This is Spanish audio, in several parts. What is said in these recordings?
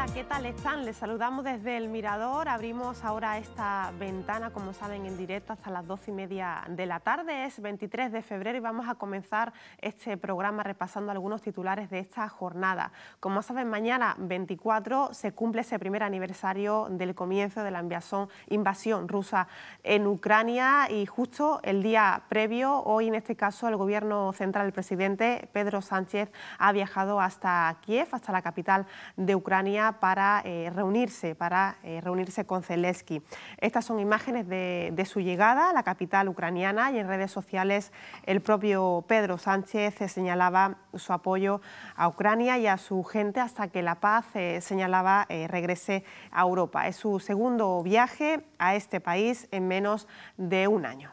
Hola, ¿qué tal están? Les saludamos desde el Mirador. Abrimos ahora esta ventana, como saben, en directo hasta las doce y media de la tarde. Es 23 de febrero y vamos a comenzar este programa repasando algunos titulares de esta jornada. Como saben, mañana 24 se cumple ese primer aniversario del comienzo de la invasión rusa en Ucrania y justo el día previo, hoy en este caso, el gobierno central, el presidente Pedro Sánchez, ha viajado hasta Kiev, hasta la capital de Ucrania para eh, reunirse, para eh, reunirse con Zelensky. Estas son imágenes de, de, su llegada a la capital ucraniana y en redes sociales el propio Pedro Sánchez eh, señalaba su apoyo a Ucrania y a su gente hasta que la paz, señalaba, regrese a Europa. Es su segundo viaje a este país en menos de un año.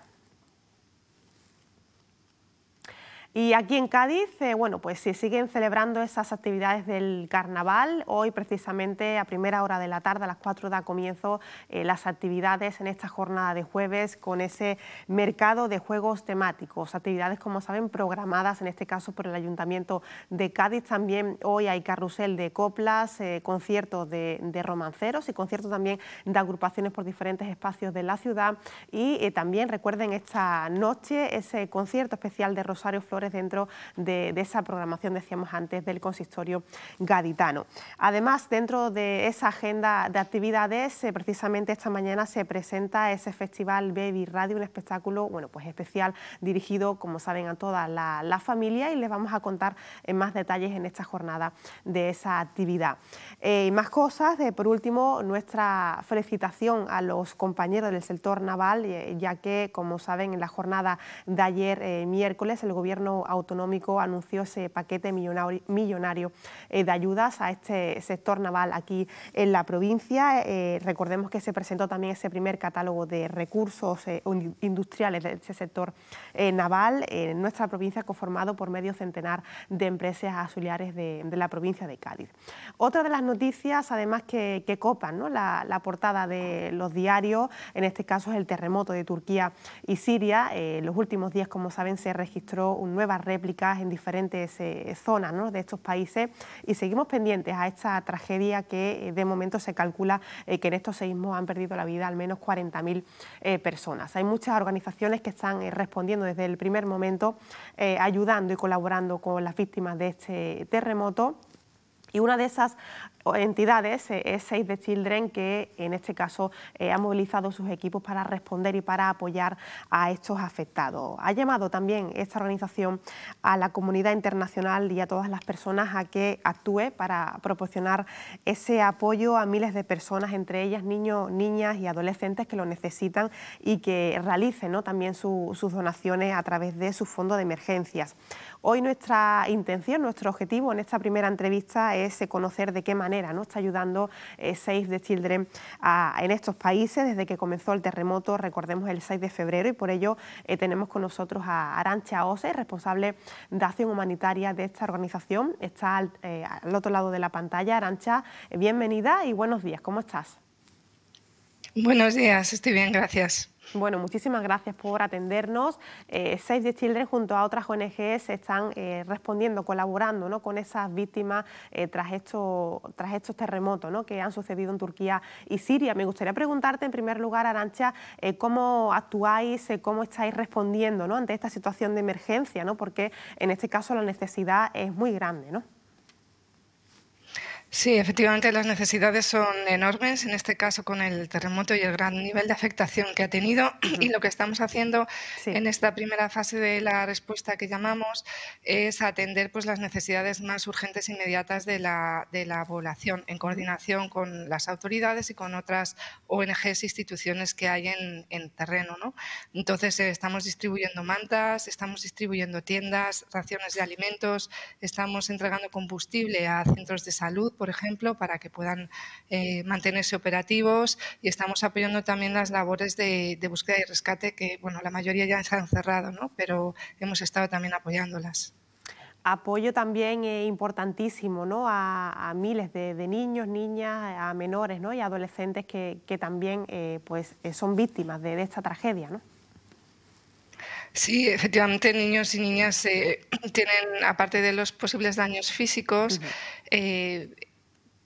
Y aquí en Cádiz, eh, bueno, pues se siguen celebrando esas actividades del carnaval. Hoy, precisamente, a primera hora de la tarde, a las cuatro da comienzo eh, las actividades en esta jornada de jueves con ese mercado de juegos temáticos. Actividades, como saben, programadas en este caso por el Ayuntamiento de Cádiz. También hoy hay carrusel de coplas, eh, conciertos de, romanceros y conciertos también de agrupaciones por diferentes espacios de la ciudad. Y también recuerden esta noche ese concierto especial de Rosario Flores dentro de, esa programación, decíamos antes, del consistorio gaditano. Además, dentro de esa agenda de actividades, eh, precisamente esta mañana se presenta ese festival Baby Radio, un espectáculo bueno, pues especial dirigido, como saben, a toda la, familia y les vamos a contar en más detalles en esta jornada de esa actividad. Eh, y más cosas, eh, por último, nuestra felicitación a los compañeros del sector naval, ya que, como saben, en la jornada de ayer miércoles, el Gobierno autonómico anunció ese paquete millonario eh, de ayudas a este sector naval aquí en la provincia. Eh, recordemos que se presentó también ese primer catálogo de recursos eh, industriales de este sector naval en nuestra provincia, conformado por medio centenar de empresas auxiliares de, la provincia de Cádiz. Otra de las noticias, además, que, copan la, la, portada de los diarios, en este caso es el terremoto de Turquía y Siria. en los últimos días, como saben, se registró un nuevo nuevas réplicas en diferentes eh, zonas de estos países y seguimos pendientes a esta tragedia que eh, de momento se calcula eh, que en estos seísmos han perdido la vida al menos 40.000 personas. Hay muchas organizaciones que están respondiendo desde el primer momento, ayudando y colaborando con las víctimas de este terremoto y una de esas entidades eh, es Save the Children, que en este caso eh, ha movilizado sus equipos para responder y para apoyar a estos afectados. Ha llamado también esta organización a la comunidad internacional y a todas las personas a que actúe para proporcionar ese apoyo a miles de personas, entre ellas niños, niñas y adolescentes que lo necesitan y que realicen también sus donaciones a través de su fondo de emergencias. Hoy nuestra intención, nuestro objetivo en esta primera entrevista es eh, conocer de qué manera ¿no? está ayudando eh, Save the Children en estos países desde que comenzó el terremoto, recordemos el 6 de febrero, y por ello eh, tenemos con nosotros a Arancha Ose, responsable de acción humanitaria de esta organización. Está al, al otro lado de la pantalla. Arancha, bienvenida y buenos días. ¿Cómo estás? Buenos días, estoy bien, gracias. Bueno, muchísimas gracias por atendernos. Eh, Save the Children junto a otras ONGs están eh, respondiendo, colaborando ¿no? con esas víctimas eh, tras, estos tras estos terremotos ¿no? que han sucedido en Turquía y Siria. Me gustaría preguntarte en primer lugar, Arancha, cómo actuáis, cómo estáis respondiendo ¿no? ante esta situación de emergencia, ¿no? porque en este caso la necesidad es muy grande. ¿no? Sí, efectivamente las necesidades son enormes, en este caso con el terremoto y el gran nivel de afectación que ha tenido. Y lo que estamos haciendo en esta primera fase de la respuesta que llamamos es atender pues, las necesidades más urgentes e inmediatas de la, población, en coordinación con las autoridades y con otras ONGs e instituciones que hay en, terreno. Entonces, eh, estamos distribuyendo mantas, estamos distribuyendo tiendas, raciones de alimentos, estamos entregando combustible a centros de salud por ejemplo, para que puedan eh, mantenerse operativos y estamos apoyando también las labores de, búsqueda y rescate que, bueno, la mayoría ya se han cerrado, ¿no? pero hemos estado también apoyándolas. Apoyo también eh, importantísimo ¿no? a, miles de, niños, niñas, a menores ¿no? y adolescentes que, también eh, pues, son víctimas de, esta tragedia. ¿no? Sí, efectivamente, niños y niñas tienen, aparte de los posibles daños físicos,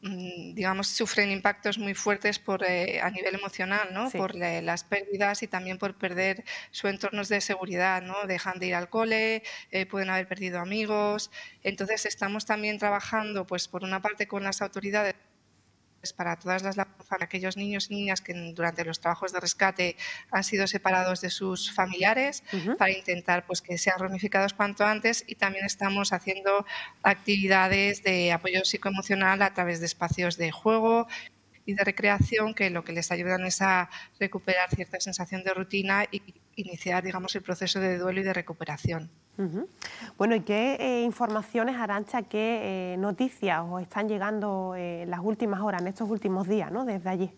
Mm, digamos, sufren impactos muy fuertes por, eh, a nivel emocional, ¿no? Por eh, las pérdidas y también por perder su entornos de seguridad, ¿no? Dejan de ir al cole, eh, pueden haber perdido amigos. Entonces, estamos también trabajando, pues, por una parte con las autoridades pues, para todas las para aquellos niños y niñas que durante los trabajos de rescate han sido separados de sus familiares para intentar pues que sean reunificados cuanto antes y también estamos haciendo actividades de apoyo psicoemocional a través de espacios de juego y de recreación que lo que les ayudan es a recuperar cierta sensación de rutina y iniciar, digamos, el proceso de duelo y de recuperación. Bueno, ¿y qué eh, informaciones, Arancha, qué eh, noticias os están llegando eh, en las últimas horas, en estos últimos días, ¿no? desde allí?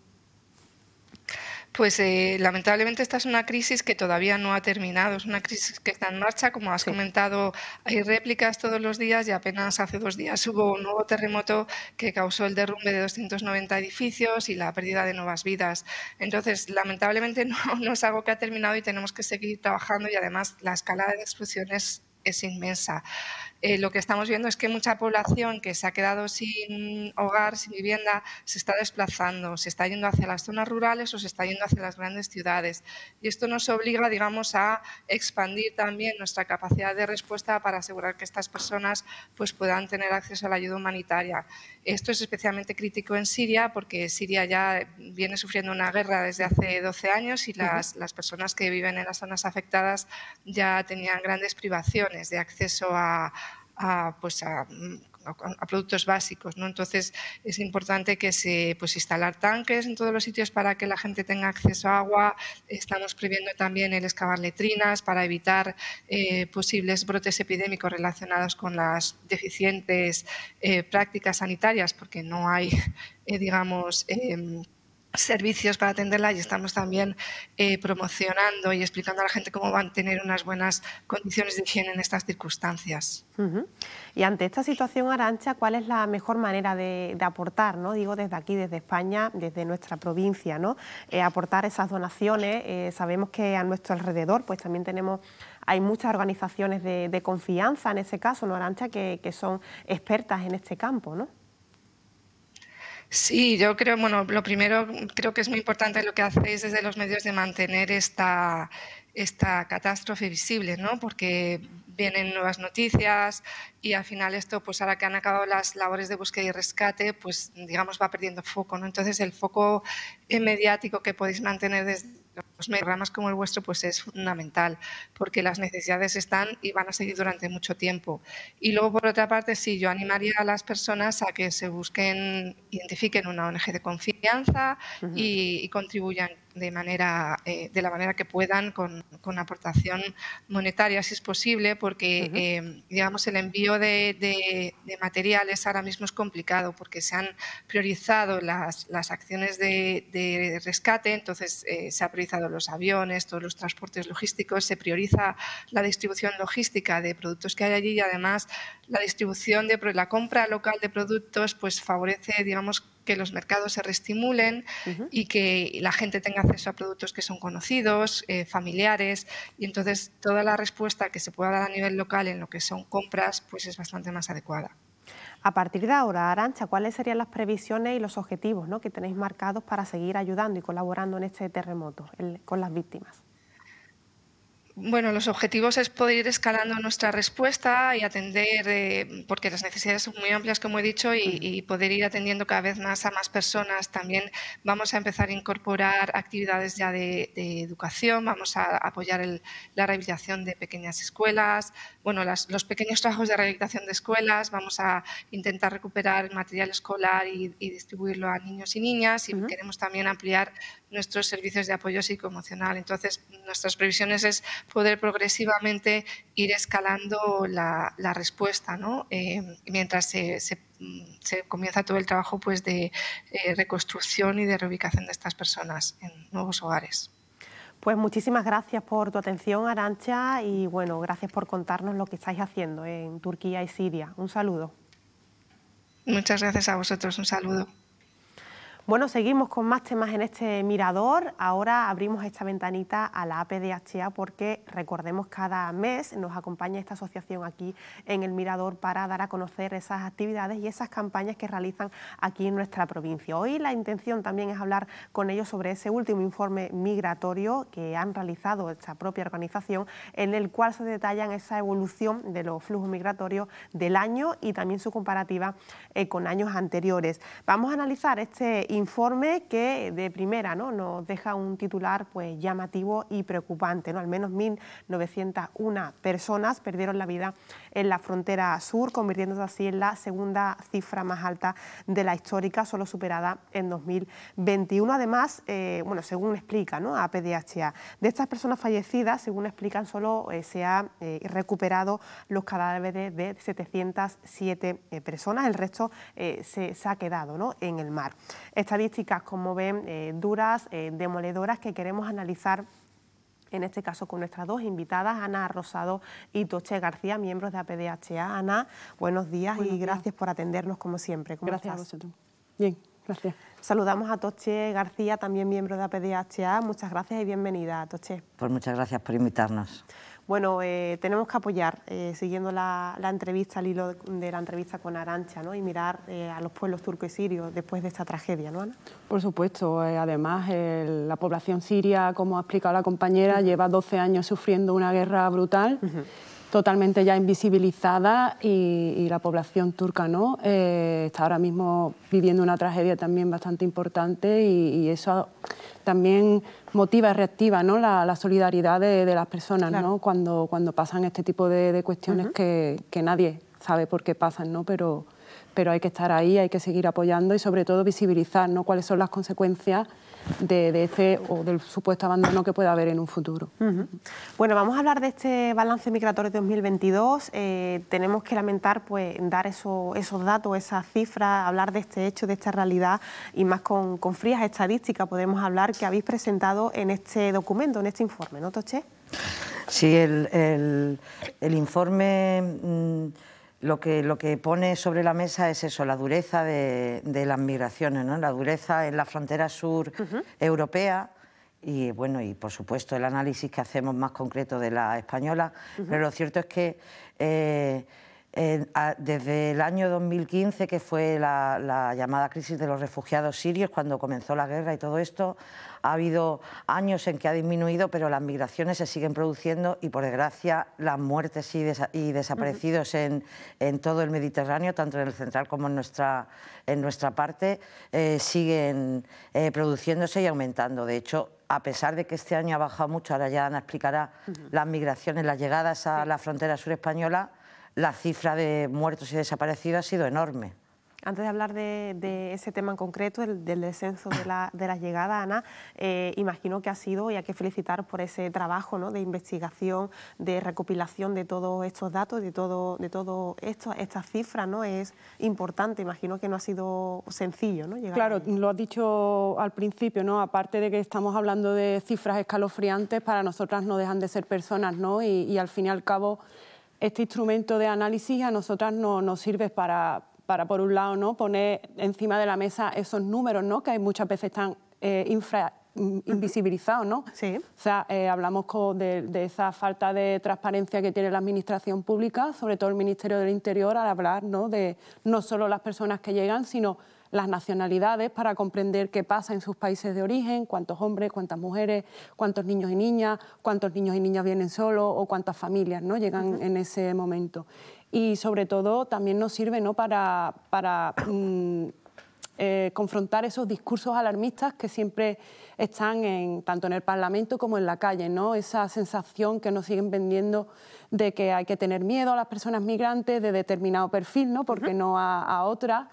Pues eh, lamentablemente esta es una crisis que todavía no ha terminado, es una crisis que está en marcha, como has comentado, hay réplicas todos los días y apenas hace dos días hubo un nuevo terremoto que causó el derrumbe de 290 edificios y la pérdida de nuevas vidas. Entonces, lamentablemente no, es algo que ha terminado y tenemos que seguir trabajando y además la escala de destrucción es inmensa. Eh, lo que estamos viendo es que mucha población que se ha quedado sin hogar, sin vivienda, se está desplazando, se está yendo hacia las zonas rurales o se está yendo hacia las grandes ciudades. Y esto nos obliga, digamos, a expandir también nuestra capacidad de respuesta para asegurar que estas personas pues, puedan tener acceso a la ayuda humanitaria. Esto es especialmente crítico en Siria porque Siria ya viene sufriendo una guerra desde hace 12 años y las, las personas que viven en las zonas afectadas ya tenían grandes privaciones de acceso a a, pues mm, a, productos básicos. ¿no? Entonces, es importante que se pues, instalar tanques en todos los sitios para que la gente tenga acceso a agua. Estamos previendo también el excavar letrinas para evitar eh, posibles brotes epidémicos relacionados con las deficientes eh, prácticas sanitarias, porque no hay, eh, digamos, em, servicios para atenderla y estamos también eh, promocionando y explicando a la gente cómo van a tener unas buenas condiciones de higiene en estas circunstancias. Y ante esta situación, Arancha, ¿cuál es la mejor manera de, aportar, no digo desde aquí, desde España, desde nuestra provincia, no eh, aportar esas donaciones? Eh, sabemos que a nuestro alrededor pues también tenemos hay muchas organizaciones de, confianza en ese caso, ¿no, Arancha, que, que son expertas en este campo, ¿no? Sí, yo creo, bueno, lo primero creo que es muy importante lo que hacéis desde los medios de mantener esta, esta catástrofe visible, ¿no? Porque vienen nuevas noticias y al final esto, pues ahora que han acabado las labores de búsqueda y rescate, pues digamos va perdiendo foco, ¿no? Entonces el foco mediático que podéis mantener desde los programas como el vuestro pues es fundamental porque las necesidades están y van a seguir durante mucho tiempo. Y luego, por otra parte, sí, yo animaría a las personas a que se busquen, identifiquen una ONG de confianza y contribuyan de, manera, eh, de la manera que puedan con, aportación monetaria, si es posible, porque eh, digamos el envío de, materiales ahora mismo es complicado porque se han priorizado las, las acciones de, rescate, entonces eh, se han priorizado los aviones, todos los transportes logísticos, se prioriza la distribución logística de productos que hay allí y además la distribución de la compra local de productos pues favorece digamos que los mercados se reestimulen y que la gente tenga acceso a productos que son conocidos, eh, familiares, y entonces toda la respuesta que se pueda dar a nivel local en lo que son compras pues es bastante más adecuada. A partir de ahora, Arancha, ¿cuáles serían las previsiones y los objetivos que tenéis marcados para seguir ayudando y colaborando en este terremoto con las víctimas? Bueno, los objetivos es poder ir escalando nuestra respuesta y atender, eh, porque las necesidades son muy amplias, como he dicho, y, poder ir atendiendo cada vez más a más personas. También vamos a empezar a incorporar actividades ya de, educación, vamos a apoyar la rehabilitación de pequeñas escuelas, bueno, las, los pequeños trabajos de rehabilitación de escuelas, vamos a intentar recuperar material escolar y, distribuirlo a niños y niñas y queremos también ampliar nuestros servicios de apoyo psicoemocional. Entonces, nuestras previsiones es poder progresivamente ir escalando la, respuesta, em, mientras se, mm, se, comienza todo el trabajo pues, de eh, reconstrucción y de reubicación de estas personas en nuevos hogares. Pues muchísimas gracias por tu atención, Arancha, y bueno, gracias por contarnos lo que estáis haciendo en Turquía y Siria. Un saludo. Muchas gracias a vosotros, un saludo. Bueno, seguimos con más temas en este mirador. Ahora abrimos esta ventanita a la APDHA porque recordemos cada mes nos acompaña esta asociación aquí en el mirador para dar a conocer esas actividades y esas campañas que realizan aquí en nuestra provincia. Hoy la intención también es hablar con ellos sobre ese último informe migratorio que han realizado esta propia organización en el cual se detallan esa evolución de los flujos migratorios del año y también su comparativa eh, con años anteriores. Vamos a analizar este informe que de primera ¿no? nos deja un titular pues, llamativo y preocupante. ¿no? Al menos 1.901 personas perdieron la vida en la frontera sur, convirtiéndose así en la segunda cifra más alta de la histórica, solo superada en 2021. Además, eh, bueno, según explica ¿no? a de estas personas fallecidas, según explican, solo eh, se han eh, recuperado los cadáveres de 707 personas, el resto se, ha quedado ¿no? en el mar. Estadísticas, como ven, duras, demoledoras, que queremos analizar en este caso con nuestras dos invitadas, Ana Rosado y Toche García, miembros de APDHA. Ana, buenos días y gracias por atendernos como siempre. gracias a vosotros. Bien, gracias. Saludamos a Toche García, también miembro de APDHA. Muchas gracias y bienvenida, Toche. Pues muchas gracias por invitarnos. Bueno, eh, tenemos que apoyar, eh, siguiendo la, entrevista, el hilo de la entrevista con Arancha, ¿no? y mirar eh, a los pueblos turco y sirio después de esta tragedia, ¿no, Por supuesto, además la población siria, como ha explicado la compañera, lleva 12 años sufriendo una guerra brutal totalmente ya invisibilizada y, la población turca no eh, está ahora mismo viviendo una tragedia también bastante importante y, eso también motiva y reactiva la, solidaridad de, las personas cuando, cuando pasan este tipo de, cuestiones que, que, nadie sabe por qué pasan, ¿no? pero, pero hay que estar ahí, hay que seguir apoyando y sobre todo visibilizar ¿no? cuáles son las consecuencias de, este o del supuesto abandono que pueda haber en un futuro. Bueno, vamos a hablar de este balance migratorio de 2022. Eh, tenemos que lamentar pues, dar esos datos, esas cifras, hablar de este hecho, de esta realidad y más con, frías estadísticas podemos hablar que habéis presentado en este documento, en este informe, ¿no, Toché? Sí, el, informe... Mm, lo que, lo que pone sobre la mesa es eso, la dureza de, las migraciones, ¿no? la dureza en la frontera sur europea y, bueno, y por supuesto el análisis que hacemos más concreto de la española, pero lo cierto es que eh, desde el año 2015, que fue la, llamada crisis de los refugiados sirios, cuando comenzó la guerra y todo esto, ha habido años en que ha disminuido, pero las migraciones se siguen produciendo y, por desgracia, las muertes y, desaparecidos en, todo el Mediterráneo, tanto en el central como en nuestra, en nuestra parte, eh, siguen eh, produciéndose y aumentando. De hecho, a pesar de que este año ha bajado mucho, ahora ya Ana explicará las migraciones, las llegadas a la frontera sur española, la cifra de muertos y desaparecidos ha sido enorme. Antes de hablar de, ese tema en concreto, del descenso de la, llegada, Ana, eh, imagino que ha sido, y hay que felicitar por ese trabajo ¿no? de investigación, de recopilación de todos estos datos, de todo, de todo esto, estas cifras, ¿no? Es importante, imagino que no ha sido sencillo, ¿no? Llegar claro, lo has dicho al principio, ¿no? Aparte de que estamos hablando de cifras escalofriantes, para nosotras no dejan de ser personas, ¿no? y al fin y al cabo este instrumento de análisis a nosotras no, nos sirve para, para, por un lado, ¿no? poner encima de la mesa esos números ¿no? que muchas veces están eh, invisibilizados, ¿no? Sí. O sea, eh, hablamos de, esa falta de transparencia que tiene la administración pública, sobre todo el Ministerio del Interior, al hablar ¿no? de no solo las personas que llegan, sino las nacionalidades para comprender qué pasa en sus países de origen, cuántos hombres, cuántas mujeres, cuántos niños y niñas, cuántos niños y niñas vienen solos o cuántas familias ¿no? llegan en ese momento. Y sobre todo también nos sirve ¿no? para, para mm, eh, confrontar esos discursos alarmistas que siempre están en, tanto en el Parlamento como en la calle, ¿no? Esa sensación que nos siguen vendiendo de que hay que tener miedo a las personas migrantes de determinado perfil, ¿no? Porque no a, a otras.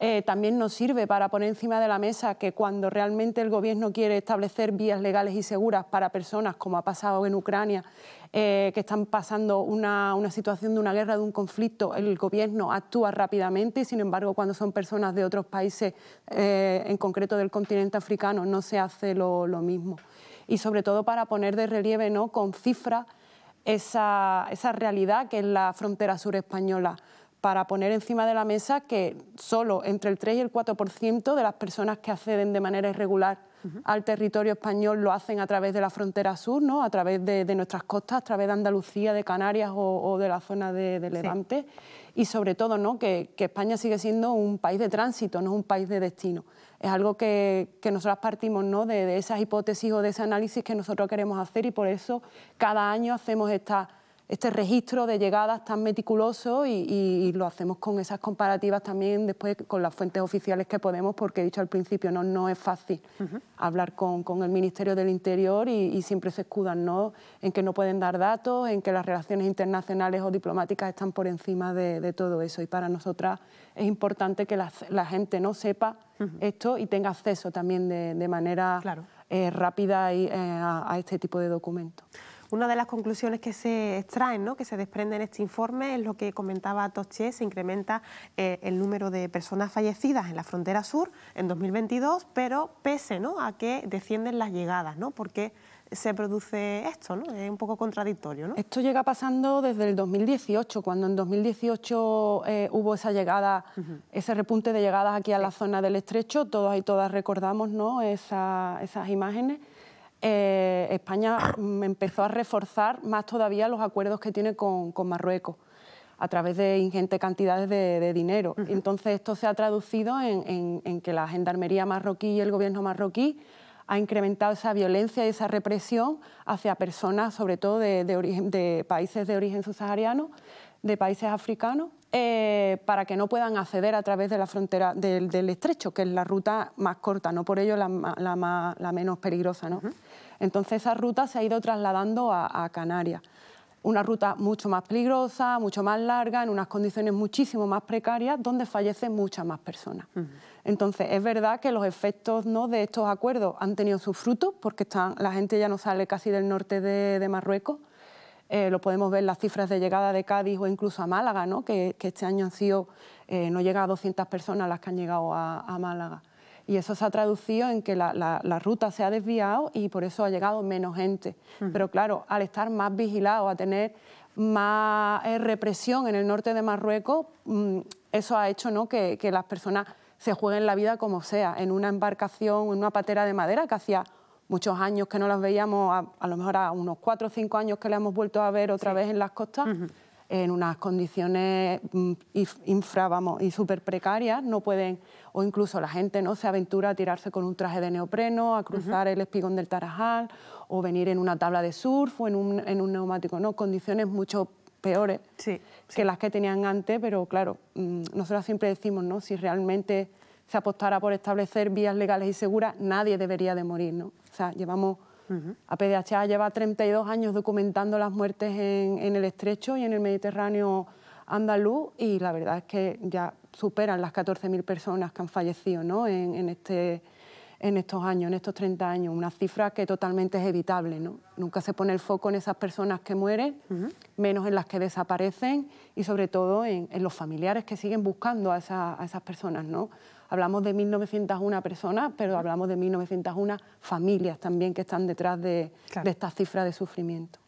Eh, también nos sirve para poner encima de la mesa que cuando realmente el gobierno quiere establecer vías legales y seguras para personas, como ha pasado en Ucrania, eh, que están pasando una, situación de una guerra, de un conflicto, el gobierno actúa rápidamente sin embargo, cuando son personas de otros países, eh, en concreto del continente africano, no se hace lo, mismo. Y sobre todo para poner de relieve ¿no? con cifras esa, realidad que es la frontera sur española para poner encima de la mesa que solo entre el 3 y el 4% de las personas que acceden de manera irregular al territorio español lo hacen a través de la frontera sur, ¿no? a través de, nuestras costas, a través de Andalucía, de Canarias o, de la zona de, Levante. Y sobre todo ¿no? Que, que, España sigue siendo un país de tránsito, no un país de destino es algo que, que nosotras partimos ¿no? de, de esas hipótesis o de ese análisis que nosotros queremos hacer y por eso cada año hacemos esta este registro de llegadas tan meticuloso y, lo hacemos con esas comparativas también después con las fuentes oficiales que podemos, porque he dicho al principio, no, no es fácil hablar con, el Ministerio del Interior y, siempre se escudan ¿no? en que no pueden dar datos, en que las relaciones internacionales o diplomáticas están por encima de, todo eso. Y para nosotras es importante que la, gente no sepa esto y tenga acceso también de, manera... Eh, rápida eh, a, este tipo de documentos. Una de las conclusiones que se extraen, ¿no? que se desprende en este informe, es lo que comentaba Toché, se incrementa eh, el número de personas fallecidas en la frontera sur en 2022, pero pese ¿no? a que descienden las llegadas, ¿no? porque se produce esto, ¿no? Es un poco contradictorio, Esto llega pasando desde el 2018, cuando en 2018 eh, hubo esa llegada, ese repunte de llegadas aquí a la zona del estrecho, todos y todas recordamos, ¿no? esas imágenes. Eh, España mm, empezó a reforzar más todavía los acuerdos que tiene con, Marruecos a través de ingentes cantidades de, dinero. Entonces, esto se ha traducido en, que la gendarmería marroquí y el gobierno marroquí ha incrementado esa violencia y esa represión hacia personas, sobre todo de países de origen subsahariano, de países africanos, eh, para que no puedan acceder a través de la frontera del, estrecho, que es la ruta más corta, no por ello la, menos peligrosa. Entonces esa ruta se ha ido trasladando a, Canarias. Una ruta mucho más peligrosa, mucho más larga, en unas condiciones muchísimo más precarias, donde fallecen muchas más personas. Entonces, es verdad que los efectos ¿no? de estos acuerdos han tenido sus frutos, porque la gente ya no sale casi del norte de Marruecos, eh, lo podemos ver en las cifras de llegada de Cádiz o incluso a Málaga, ¿no? que, este año han sido, eh, no llega a 200 personas las que han llegado a, Málaga. Y eso se ha traducido en que la, ruta se ha desviado y por eso ha llegado menos gente. Pero claro, al estar más vigilado, a tener más eh, represión en el norte de Marruecos, mm, eso ha hecho ¿no? que, que las personas se jueguen la vida como sea, en una embarcación, en una patera de madera que hacía muchos años que no las veíamos, a, lo mejor a unos cuatro o cinco años que las hemos vuelto a ver otra vez en las costas. en unas condiciones mm, infra, vamos, y súper precarias, no pueden, o incluso la gente no se aventura a tirarse con un traje de neopreno, a cruzar el espigón del Tarajal, o venir en una tabla de surf o en un, neumático, no, condiciones mucho peores que las que tenían antes, pero claro, mm, nosotros siempre decimos, ¿no? Si realmente se apostara por establecer vías legales y seguras, nadie debería de morir, ¿no? O sea, llevamos... lleva 32 años documentando las muertes en, el estrecho y en el Mediterráneo andaluz y la verdad es que ya superan las 14.000 personas que han fallecido ¿no? en, en, este, en estos años, en estos 30 años, una cifra que totalmente es evitable. ¿no? Nunca se pone el foco en esas personas que mueren, menos en las que desaparecen y sobre todo en, los familiares que siguen buscando a, esas personas. ¿no? Hablamos de 1.901 personas, pero hablamos de 1.901 familias también que están detrás de, de esta cifra de sufrimiento.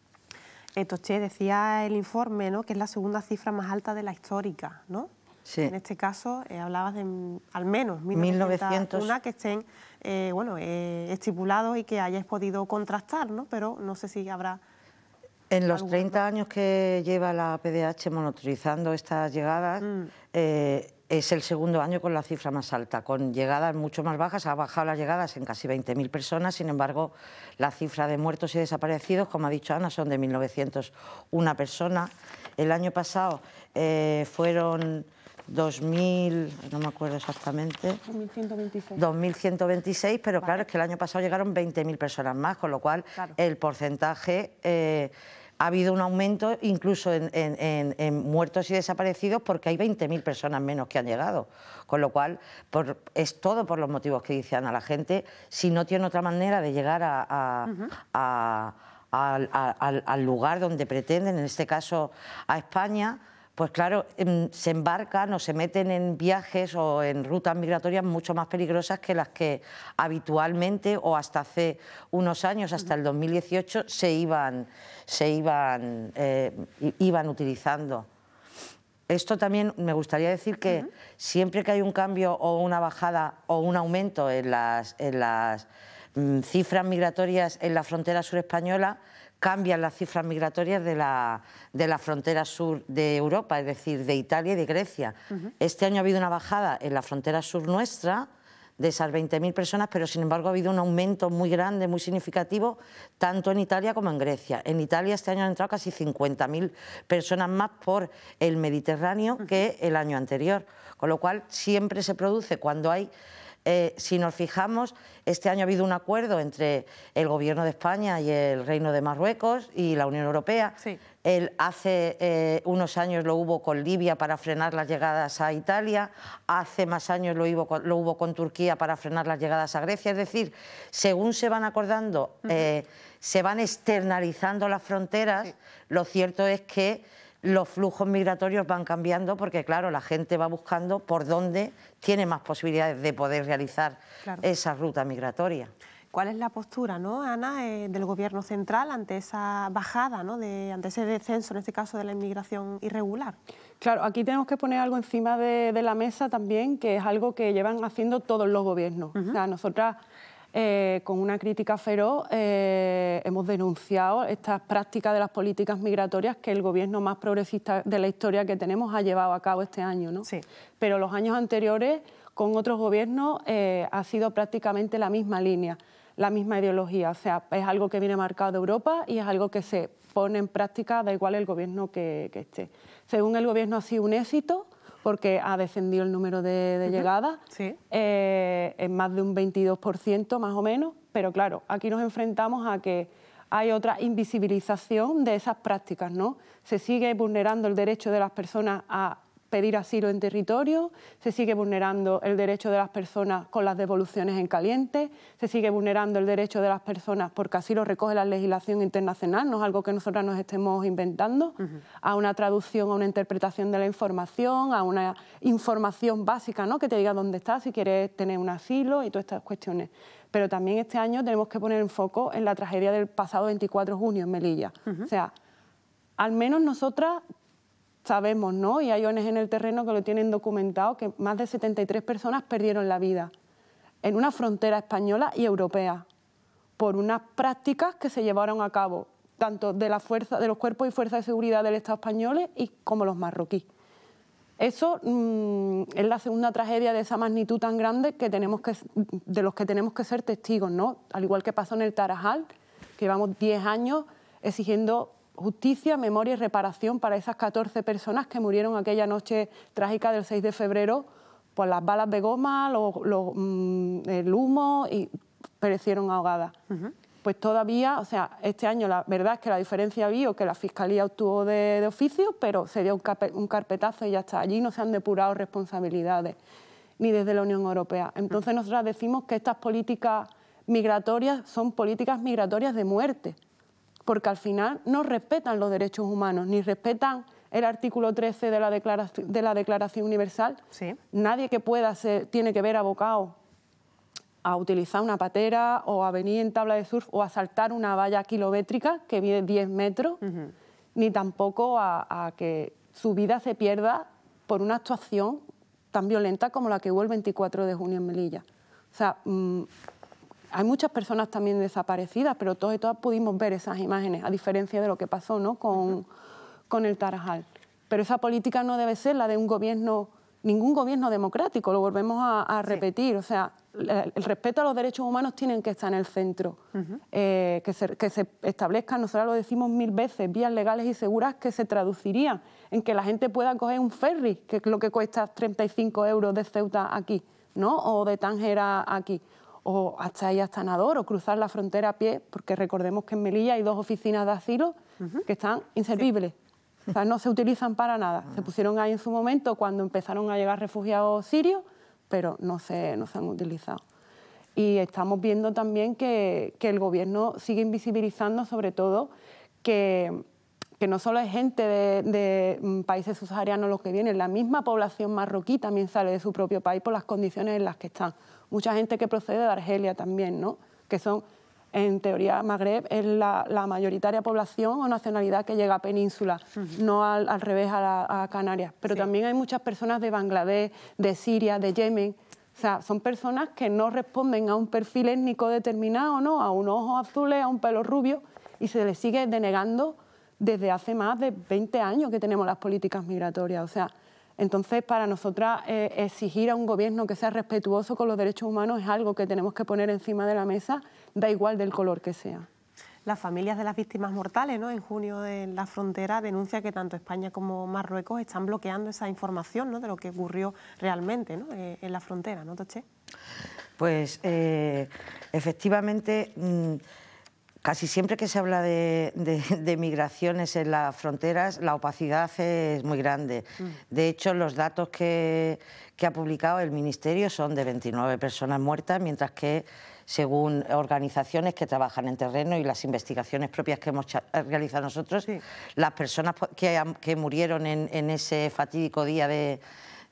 Entonces, decía el informe ¿no? que es la segunda cifra más alta de la histórica, ¿no? En este caso eh, hablabas de al menos 1900, una que estén eh, bueno, eh, estipulados y que hayáis podido contrastar, ¿no? pero no sé si habrá... En los 30 años que lleva la PDH monitorizando estas llegadas, mm. eh, es el segundo año con la cifra más alta, con llegadas mucho más bajas, ha bajado las llegadas en casi 20.000 personas, sin embargo, la cifra de muertos y desaparecidos, como ha dicho Ana, son de 1.901 persona. El año pasado fueron 2.000, no me acuerdo exactamente. 2.126. 2.126, pero claro, es que el año pasado llegaron 20.000 personas más, con lo cual el porcentaje... Eh, ha habido un aumento incluso en, muertos y desaparecidos porque hay 20.000 personas menos que han llegado. Con lo cual, es todo por los motivos que dicen a la gente, si no tiene otra manera de llegar a, al, lugar donde pretenden, en este caso a España, pues claro, em, se embarcan o se meten en viajes o en rutas migratorias mucho más peligrosas que las que habitualmente o hasta hace unos años, hasta el 2018, se iban, se eh, iban, utilizando. Esto también me gustaría decir que siempre que hay un cambio o una bajada o un aumento en las, en las mm, cifras migratorias en la frontera sur española, cambian las cifras migratorias de la, de la frontera sur de Europa, es decir, de Italia y de Grecia. Este año ha habido una bajada en la frontera sur nuestra de esas 20.000 personas, pero sin embargo ha habido un aumento muy grande, muy significativo, tanto en Italia como en Grecia. En Italia este año han entrado casi 50.000 personas más por el Mediterráneo que el año anterior, con lo cual siempre se produce cuando hay eh, si nos fijamos, este año ha habido un acuerdo entre el Gobierno de España y el Reino de Marruecos y la Unión Europea. hace eh, unos años lo hubo con Libia para frenar las llegadas a Italia, hace más años lo hubo, con, Turquía para frenar las llegadas a Grecia. Es decir, según se van acordando, eh, se van externalizando las fronteras, lo cierto es que los flujos migratorios van cambiando porque, claro, la gente va buscando por dónde tiene más posibilidades de poder realizar esa ruta migratoria. ¿Cuál es la postura, ¿no, Ana, eh, del Gobierno central ante esa bajada, ¿no? ante ese descenso, en este caso, de la inmigración irregular? Claro, aquí tenemos que poner algo encima de, la mesa también, que es algo que llevan haciendo todos los gobiernos. o sea, eh, con una crítica feroz, eh, hemos denunciado estas prácticas de las políticas migratorias que el gobierno más progresista de la historia que tenemos ha llevado a cabo este año. ¿no? Sí. Pero los años anteriores, con otros gobiernos, eh, ha sido prácticamente la misma línea, la misma ideología. O sea, es algo que viene marcado de Europa y es algo que se pone en práctica, da igual el gobierno que esté. Según el gobierno ha sido un éxito porque ha descendido el número de, llegadas eh, en más de un 22% más o menos, pero claro, aquí nos enfrentamos a que hay otra invisibilización de esas prácticas, ¿no? Se sigue vulnerando el derecho de las personas a pedir asilo en territorio, se sigue vulnerando el derecho de las personas con las devoluciones en caliente, se sigue vulnerando el derecho de las personas, porque así lo recoge la legislación internacional, no es algo que nosotras nos estemos inventando, a una traducción, a una interpretación de la información, a una información básica ¿no? que te diga dónde estás, si quieres tener un asilo y todas estas cuestiones pero también este año tenemos que poner en foco en la tragedia del pasado 24 de junio en Melilla. O sea, al menos nosotras sabemos, ¿no? Y hay ONG en el terreno que lo tienen documentado, que más de 73 personas perdieron la vida en una frontera española y europea por unas prácticas que se llevaron a cabo tanto de, la fuerza, de los cuerpos y fuerzas de seguridad del Estado español y como los marroquíes. Eso mm, es la segunda tragedia de esa magnitud tan grande que tenemos que, de los que tenemos que ser testigos, ¿no? Al igual que pasó en el Tarajal, que llevamos 10 años exigiendo justicia, memoria y reparación para esas 14 personas que murieron aquella noche trágica del 6 de febrero por las balas de goma, mm, el humo y perecieron ahogadas. Pues todavía, o sea, este año la verdad es que la diferencia vio que la Fiscalía obtuvo de, oficio, pero se dio un, carpetazo y ya está. Allí no se han depurado responsabilidades, ni desde la Unión Europea. Entonces nosotras decimos que estas políticas migratorias son políticas migratorias de muerte porque al final no respetan los derechos humanos, ni respetan el artículo 13 de la, Declaración, Universal. Sí. Nadie que pueda ser, tiene que ver abocado a utilizar una patera o a venir en tabla de surf o a saltar una valla kilométrica que mide 10 metros, ni tampoco a, que su vida se pierda por una actuación tan violenta como la que hubo el 24 de junio en Melilla. O sea, mm, hay muchas personas también desaparecidas, pero todos y todas pudimos ver esas imágenes, a diferencia de lo que pasó ¿no? con, con el Tarajal. Pero esa política no debe ser la de un gobierno, ningún gobierno democrático, lo volvemos a, repetir. O sea, el, respeto a los derechos humanos tiene que estar en el centro. Eh, que, se, que se establezcan, nosotros lo decimos mil veces, vías legales y seguras que se traducirían en que la gente pueda coger un ferry, que es lo que cuesta 35 euros de Ceuta aquí, ¿no? O de Tánger aquí o hasta ahí, hasta Nador o cruzar la frontera a pie, porque recordemos que en Melilla hay dos oficinas de asilo que están inservibles. O sea, no se utilizan para nada. Ah. Se pusieron ahí en su momento cuando empezaron a llegar refugiados sirios, pero no se, no han utilizado. Y estamos viendo también que, el gobierno sigue invisibilizando, sobre todo, que, no solo es gente de, de, mm, países subsaharianos los que vienen, la misma población marroquí también sale de su propio país por las condiciones en las que están mucha gente que procede de Argelia también, ¿no? que son, en teoría, Magreb es la, mayoritaria población o nacionalidad que llega a península, no al, revés a, Canarias. Pero también hay muchas personas de Bangladesh, de Siria, de Yemen. O sea, son personas que no responden a un perfil étnico determinado, ¿no? a un ojo azul, a un pelo rubio, y se les sigue denegando desde hace más de 20 años que tenemos las políticas migratorias. O sea, entonces, para nosotras eh, exigir a un gobierno que sea respetuoso con los derechos humanos es algo que tenemos que poner encima de la mesa, da igual del color que sea. Las familias de las víctimas mortales, ¿no? En junio de la frontera denuncian que tanto España como Marruecos están bloqueando esa información, ¿no? De lo que ocurrió realmente, eh, en la frontera, ¿no, Toché? Pues eh, efectivamente. Mm, Casi siempre que se habla de, migraciones en las fronteras, la opacidad es muy grande. Mm. De hecho, los datos que, ha publicado el Ministerio son de 29 personas muertas, mientras que según organizaciones que trabajan en terreno y las investigaciones propias que hemos realizado nosotros, las personas pues, que, murieron en ese fatídico día de,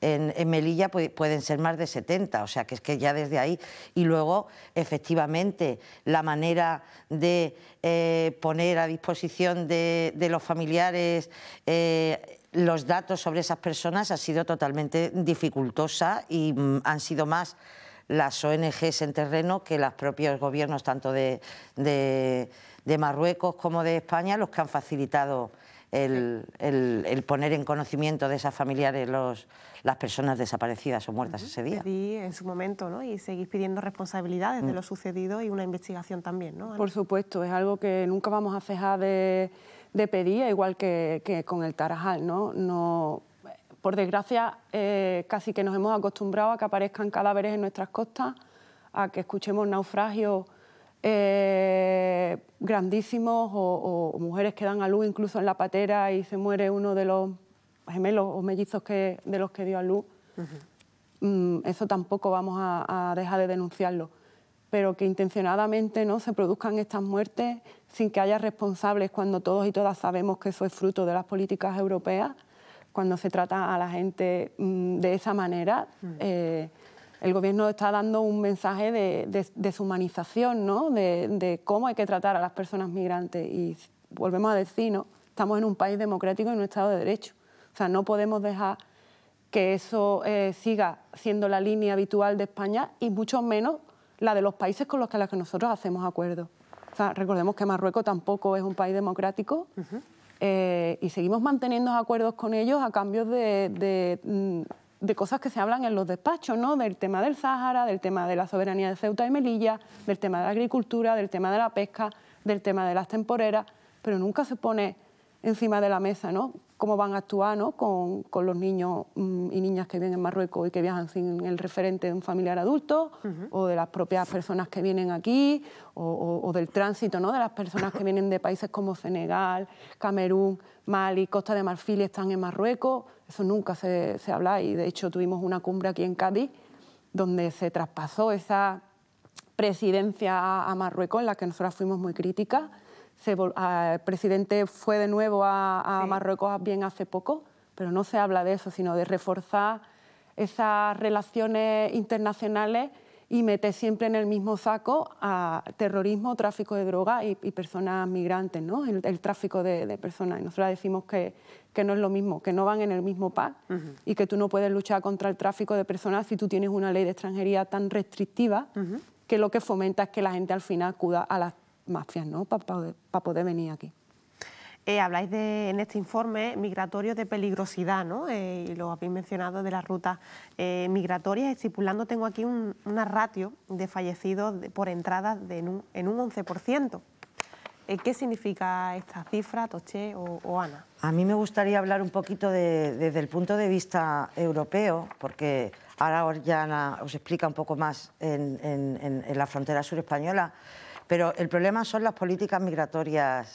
en, Melilla pueden ser más de 70, o sea que es que ya desde ahí. Y luego, efectivamente, la manera de eh, poner a disposición de, los familiares... Eh, los datos sobre esas personas ha sido totalmente dificultosa y mm, han sido más las ONGs en terreno que los propios gobiernos, tanto de Marruecos como de España, los que han facilitado el, poner en conocimiento de esas familiares los, las personas desaparecidas o muertas ese día. sí en su momento, ¿no? Y seguís pidiendo responsabilidades de mm. lo sucedido y una investigación también, ¿no? Por supuesto, es algo que nunca vamos a cejar de, pedir, igual que, que, con el Tarajal, ¿no? no por desgracia, eh, casi que nos hemos acostumbrado a que aparezcan cadáveres en nuestras costas, a que escuchemos naufragios eh, grandísimos o, mujeres que dan a luz incluso en la patera y se muere uno de los gemelos o mellizos que, de los que dio a luz. Mm, eso tampoco vamos a, dejar de denunciarlo. Pero que intencionadamente ¿no? se produzcan estas muertes sin que haya responsables cuando todos y todas sabemos que eso es fruto de las políticas europeas, cuando se trata a la gente mm, de esa manera el gobierno está dando un mensaje de, deshumanización, ¿no? De, cómo hay que tratar a las personas migrantes. Y volvemos a decir, ¿no? estamos en un país democrático y en un Estado de Derecho. O sea, no podemos dejar que eso eh, siga siendo la línea habitual de España y mucho menos la de los países con los que, que nosotros hacemos acuerdos. O sea, recordemos que Marruecos tampoco es un país democrático eh, y seguimos manteniendo acuerdos con ellos a cambio de, mm, de cosas que se hablan en los despachos, ¿no? Del tema del Sáhara, del tema de la soberanía de Ceuta y Melilla, del tema de la agricultura, del tema de la pesca, del tema de las temporeras, pero nunca se pone encima de la mesa, ¿no? Cómo van a actuar ¿no? con, los niños mm, y niñas que vienen en Marruecos y que viajan sin el referente de un familiar adulto, o de las propias personas que vienen aquí, o, del tránsito ¿no? de las personas que vienen de países como Senegal, Camerún, Mali, Costa de Marfil y están en Marruecos. Eso nunca se, se habla y de hecho tuvimos una cumbre aquí en Cádiz donde se traspasó esa presidencia a, Marruecos, en la que nosotras fuimos muy críticas, Ah, el presidente fue de nuevo a, Marruecos bien hace poco, pero no se habla de eso, sino de reforzar esas relaciones internacionales y meter siempre en el mismo saco a terrorismo, tráfico de drogas y, personas migrantes, ¿no? el, tráfico de, personas. Y nosotros decimos que, no es lo mismo, que no van en el mismo par y que tú no puedes luchar contra el tráfico de personas si tú tienes una ley de extranjería tan restrictiva que lo que fomenta es que la gente al final acuda a las mafias, ¿no? Para poder venir aquí. Eh, habláis de, en este informe migratorio de peligrosidad, ¿no? Eh, y lo habéis mencionado de las rutas eh, migratorias, estipulando, tengo aquí una ratio de fallecidos por entrada en, un, 11%. ¿Qué significa esta cifra, Toche o, Ana? A mí me gustaría hablar un poquito desde el punto de vista europeo, porque ahora ya os explica un poco más en, en la frontera sur española. Pero el problema son las políticas migratorias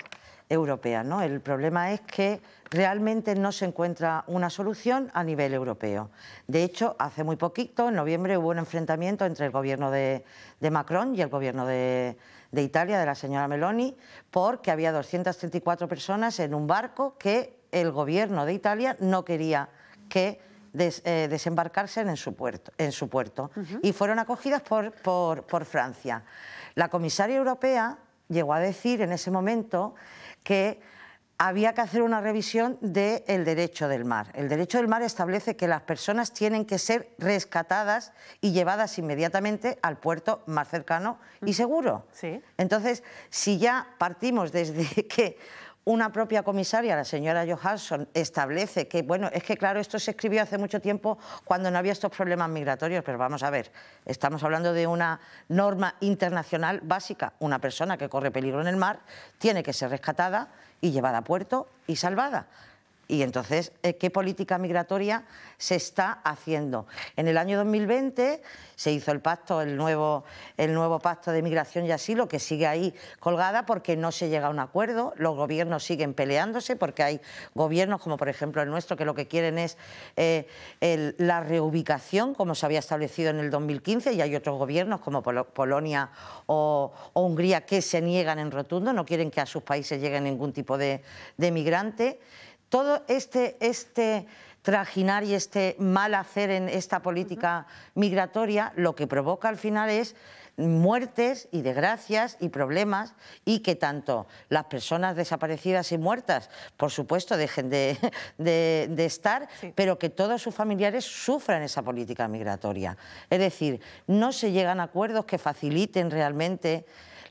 europeas. ¿no? El problema es que realmente no se encuentra una solución a nivel europeo. De hecho, hace muy poquito, en noviembre, hubo un enfrentamiento entre el gobierno de, Macron y el gobierno de, Italia, de la señora Meloni, porque había 234 personas en un barco que el gobierno de Italia no quería que eh, desembarcarse en su puerto. En su puerto Y fueron acogidas por Francia. La comisaria europea llegó a decir en ese momento que había que hacer una revisión del derecho del mar. El derecho del mar establece que las personas tienen que ser rescatadas y llevadas inmediatamente al puerto más cercano y seguro. ¿Sí? Entonces, si ya partimos desde que una propia comisaria, la señora Johansson, establece que, bueno, es que claro, esto se escribió hace mucho tiempo cuando no había estos problemas migratorios, pero vamos a ver, estamos hablando de una norma internacional básica. Una persona que corre peligro en el mar tiene que ser rescatada y llevada a puerto y salvada. Y entonces, eh, ¿qué política migratoria se está haciendo? En el año 2020 se hizo el pacto, el nuevo, el nuevo pacto de migración y asilo, que sigue ahí colgada porque no se llega a un acuerdo. Los gobiernos siguen peleándose porque hay gobiernos, como por ejemplo el nuestro, que lo que quieren es eh, la reubicación, como se había establecido en el 2015, y hay otros gobiernos, como Polonia o, Hungría, que se niegan en rotundo, no quieren que a sus países llegue ningún tipo de, de migrante todo este, este trajinar y este mal hacer en esta política migratoria lo que provoca al final es muertes y desgracias y problemas y que tanto las personas desaparecidas y muertas, por supuesto, dejen de, estar, pero que todos sus familiares sufran esa política migratoria. Es decir, no se llegan a acuerdos que faciliten realmente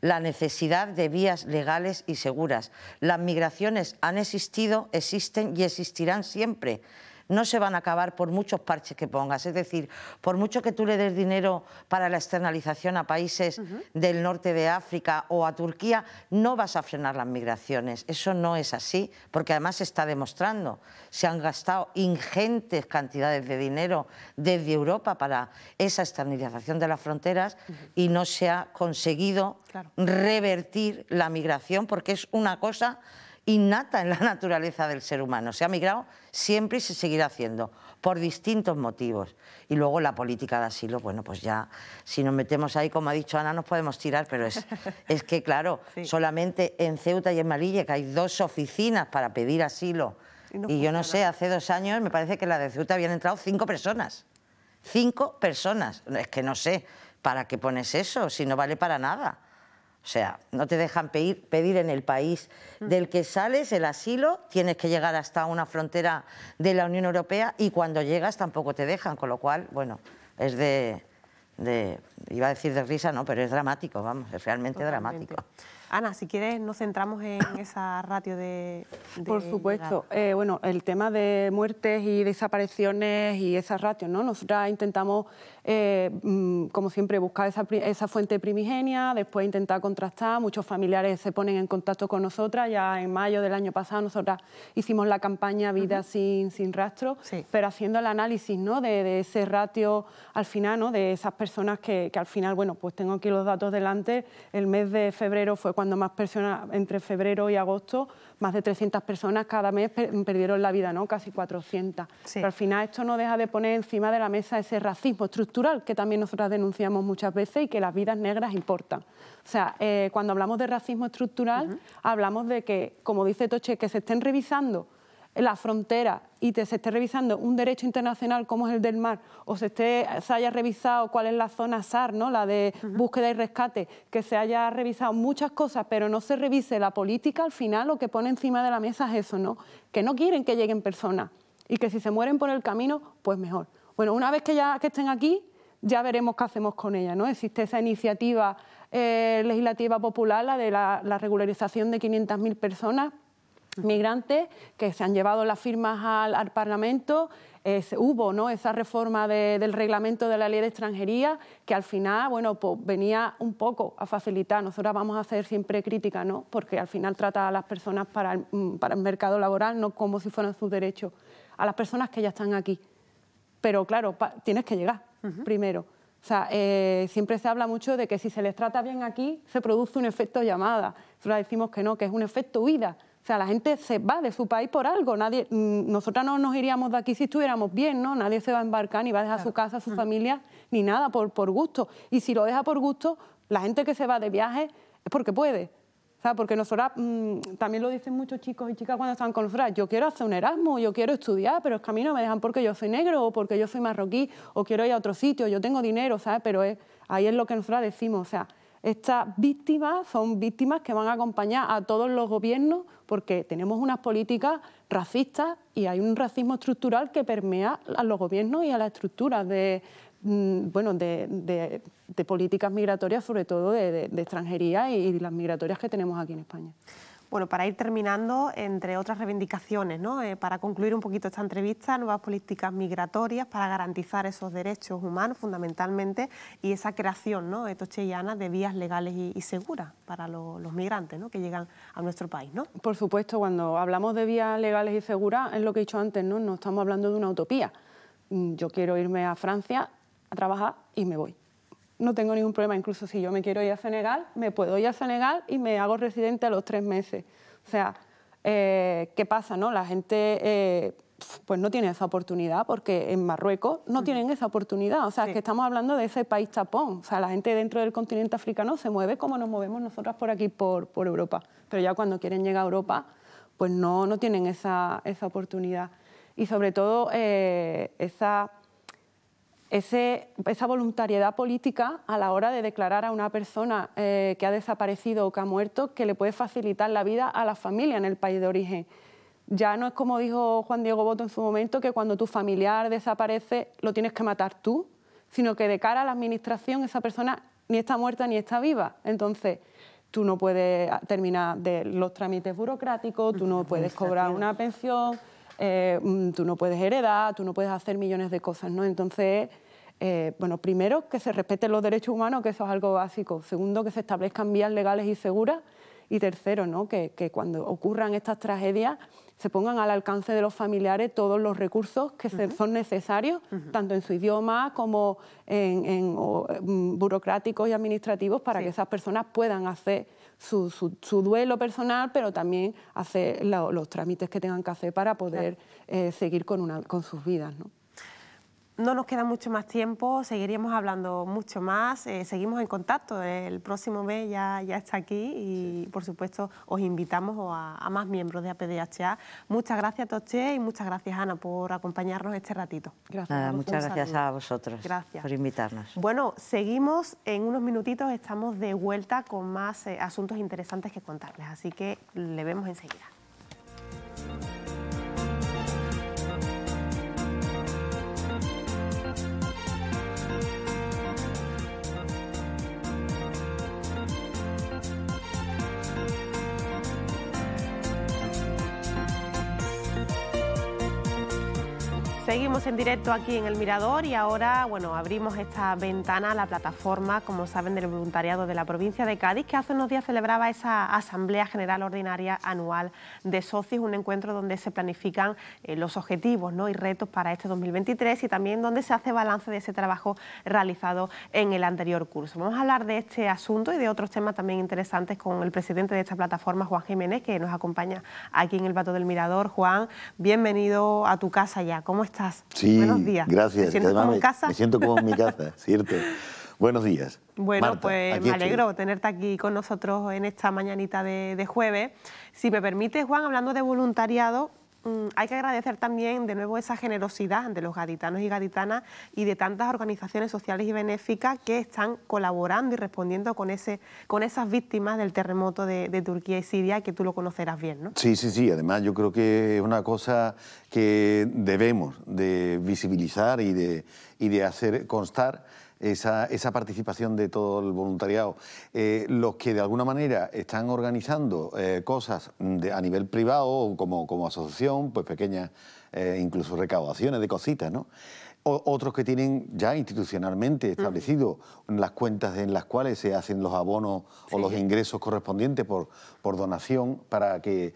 la necesidad de vías legales y seguras. Las migraciones han existido, existen y existirán siempre no se van a acabar por muchos parches que pongas. Es decir, por mucho que tú le des dinero para la externalización a países del norte de África o a Turquía, no vas a frenar las migraciones. Eso no es así, porque además se está demostrando. Se han gastado ingentes cantidades de dinero desde Europa para esa externalización de las fronteras y no se ha conseguido revertir la migración porque es una cosa innata en la naturaleza del ser humano. Se ha migrado siempre y se seguirá haciendo, por distintos motivos. Y luego la política de asilo, bueno, pues ya, si nos metemos ahí, como ha dicho Ana, nos podemos tirar, pero es, que, claro, solamente en Ceuta y en Melilla, que hay dos oficinas para pedir asilo, y, yo no sé, hace dos años me parece que en la de Ceuta habían entrado cinco personas. Cinco personas. Es que no sé, ¿para qué pones eso? Si no vale para nada. O sea, no te dejan pedir, en el país mm. del que sales el asilo, tienes que llegar hasta una frontera de la Unión Europea y cuando llegas tampoco te dejan, con lo cual, bueno, es de, iba a decir de risa, no, pero es dramático, vamos, es realmente dramático. Ana, si quieres, nos centramos en esa ratio de... Por supuesto. Eh, bueno, el tema de muertes y desapariciones y esas ratio, ¿no? Nosotras intentamos eh, mm, como siempre, buscar esa, fuente primigenia, después intentar contrastar. Muchos familiares se ponen en contacto con nosotras. Ya en mayo del año pasado nosotras hicimos la campaña Vida sin, rastro, pero haciendo el análisis ¿no? de, ese ratio al final, ¿no? de esas personas que, al final, bueno, pues tengo aquí los datos delante. El mes de febrero fue cuando más personas, entre febrero y agosto, más de 300 personas cada mes perdieron la vida, ¿no? casi 400. Pero al final esto no deja de poner encima de la mesa ese racismo estructural que también nosotras denunciamos muchas veces y que las vidas negras importan. O sea, eh, cuando hablamos de racismo estructural, hablamos de que, como dice Toche, que se estén revisando la frontera y que se esté revisando un derecho internacional como es el del mar, o se, haya revisado cuál es la zona SAR, la de búsqueda y rescate, que se haya revisado muchas cosas, pero no se revise la política, al final lo que pone encima de la mesa es eso, ¿no? que no quieren que lleguen personas y que si se mueren por el camino, pues mejor. Bueno, una vez que ya estén aquí, ya veremos qué hacemos con ella. ¿no? Existe esa iniciativa eh, legislativa popular, la de la, regularización de 500.000 personas migrantes que se han llevado las firmas al, Parlamento. hubo ¿no? esa reforma del reglamento de la ley de extranjería que al final bueno, pues, venía un poco a facilitar. Nosotros vamos a hacer siempre crítica, ¿no? porque al final trata a las personas para el, mm, para el mercado laboral no como si fueran sus derechos, a las personas que ya están aquí pero claro, tienes que llegar primero. O sea, eh, siempre se habla mucho de que si se les trata bien aquí, se produce un efecto llamada. Nosotros decimos que no, que es un efecto huida. O sea, la gente se va de su país por algo. Nadie, mm, nosotras no nos iríamos de aquí si estuviéramos bien, ¿no? Nadie se va a embarcar ni va a dejar su casa, su mm. familia, ni nada por gusto. Y si lo deja por gusto, la gente que se va de viaje es porque puede. Porque nosotras mm, también lo dicen muchos chicos y chicas cuando están con fra yo quiero hacer un Erasmus, yo quiero estudiar, pero es que a mí no me dejan porque yo soy negro o porque yo soy marroquí o quiero ir a otro sitio, yo tengo dinero, ¿sabes? Pero ahí es lo que nosotras decimos, o sea, estas víctimas son víctimas que van a acompañar a todos los gobiernos porque tenemos unas políticas racistas y hay un racismo estructural que permea a los gobiernos y a las estructuras de, Mm, bueno, de, políticas migratorias, sobre todo de, extranjería y, las migratorias que tenemos aquí en España. Bueno, para ir terminando, entre otras reivindicaciones, ¿no? Eh, para concluir un poquito esta entrevista, nuevas políticas migratorias para garantizar esos derechos humanos fundamentalmente y esa creación ¿no? ...etochellana de vías legales y, seguras para los migrantes ¿no? que llegan a nuestro país. ¿no? Por supuesto, cuando hablamos de vías legales y seguras, es lo que he dicho antes, no, no estamos hablando de una utopía mm, yo quiero irme a Francia a trabajar y me voy. No tengo ningún problema, incluso si yo me quiero ir a Senegal, me puedo ir a Senegal y me hago residente a los tres meses. O sea, eh, ¿qué pasa? No? La gente eh, pues no tiene esa oportunidad porque en Marruecos no tienen esa oportunidad. O sea, es que estamos hablando de ese país tapón. O sea, la gente dentro del continente africano se mueve como nos movemos nosotras por aquí, por, por Europa. Pero ya cuando quieren llegar a Europa, pues no, no tienen esa, esa oportunidad. Y sobre todo, eh, esa ese, esa voluntariedad política a la hora de declarar a una persona eh, que ha desaparecido o que ha muerto que le puede facilitar la vida a la familia en el país de origen. Ya no es como dijo Juan Diego Boto en su momento, que cuando tu familiar desaparece lo tienes que matar tú, sino que de cara a la administración esa persona ni está muerta ni está viva. Entonces, tú no puedes terminar de los trámites burocráticos, tú no puedes cobrar una pensión eh, mm, tú no puedes heredar, tú no puedes hacer millones de cosas, ¿no? Entonces, eh, bueno, primero, que se respeten los derechos humanos, que eso es algo básico. Segundo, que se establezcan vías legales y seguras. Y tercero, ¿no? que, cuando ocurran estas tragedias se pongan al alcance de los familiares todos los recursos que son necesarios, tanto en su idioma como en, mm, burocráticos y administrativos, para que esas personas puedan hacer su, duelo personal, pero también hacer los trámites que tengan que hacer para poder eh, seguir con, con sus vidas. ¿no? no nos queda mucho más tiempo, seguiríamos hablando mucho más, eh, seguimos en contacto, el próximo mes ya, ya está aquí y por supuesto os invitamos a, más miembros de APDHA. Muchas gracias Toche y muchas gracias Ana por acompañarnos este ratito. Gracias. muchas gracias a vosotros gracias. por invitarnos. Bueno, seguimos en unos minutitos, estamos de vuelta con más eh, asuntos interesantes que contarles, así que le vemos enseguida. Seguimos en directo aquí en El Mirador y ahora, bueno, abrimos esta ventana a la plataforma, como saben, del voluntariado de la provincia de Cádiz, que hace unos días celebraba esa Asamblea General Ordinaria Anual de Socios, un encuentro donde se planifican eh, los objetivos ¿no? y retos para este 2023 y también donde se hace balance de ese trabajo realizado en el anterior curso. Vamos a hablar de este asunto y de otros temas también interesantes con el presidente de esta plataforma, Juan Jiménez, que nos acompaña aquí en el Pato del Mirador. Juan, bienvenido a tu casa ya. ¿Cómo estás? Buenos días. gracias. Me siento como en mi casa, cierto. Buenos días. Bueno, pues me alegro de tenerte aquí con nosotros en esta mañanita de, de jueves. Si me permites, Juan, hablando de voluntariado, Mm, hay que agradecer también de nuevo esa generosidad de los gaditanos y gaditanas y de tantas organizaciones sociales y benéficas que están colaborando y respondiendo con, ese, con esas víctimas del terremoto de, Turquía y Siria, que tú lo conocerás bien, ¿no? Sí, sí, sí. Además, yo creo que es una cosa que debemos de visibilizar y y de hacer constar esa, esa participación de todo el voluntariado. Eh, los que de alguna manera están organizando eh, cosas a nivel privado, como, como asociación, pues pequeñas, eh, incluso recaudaciones de cositas, ¿no? otros que tienen ya institucionalmente establecido las cuentas en las cuales se hacen los abonos o los ingresos correspondientes por, donación para que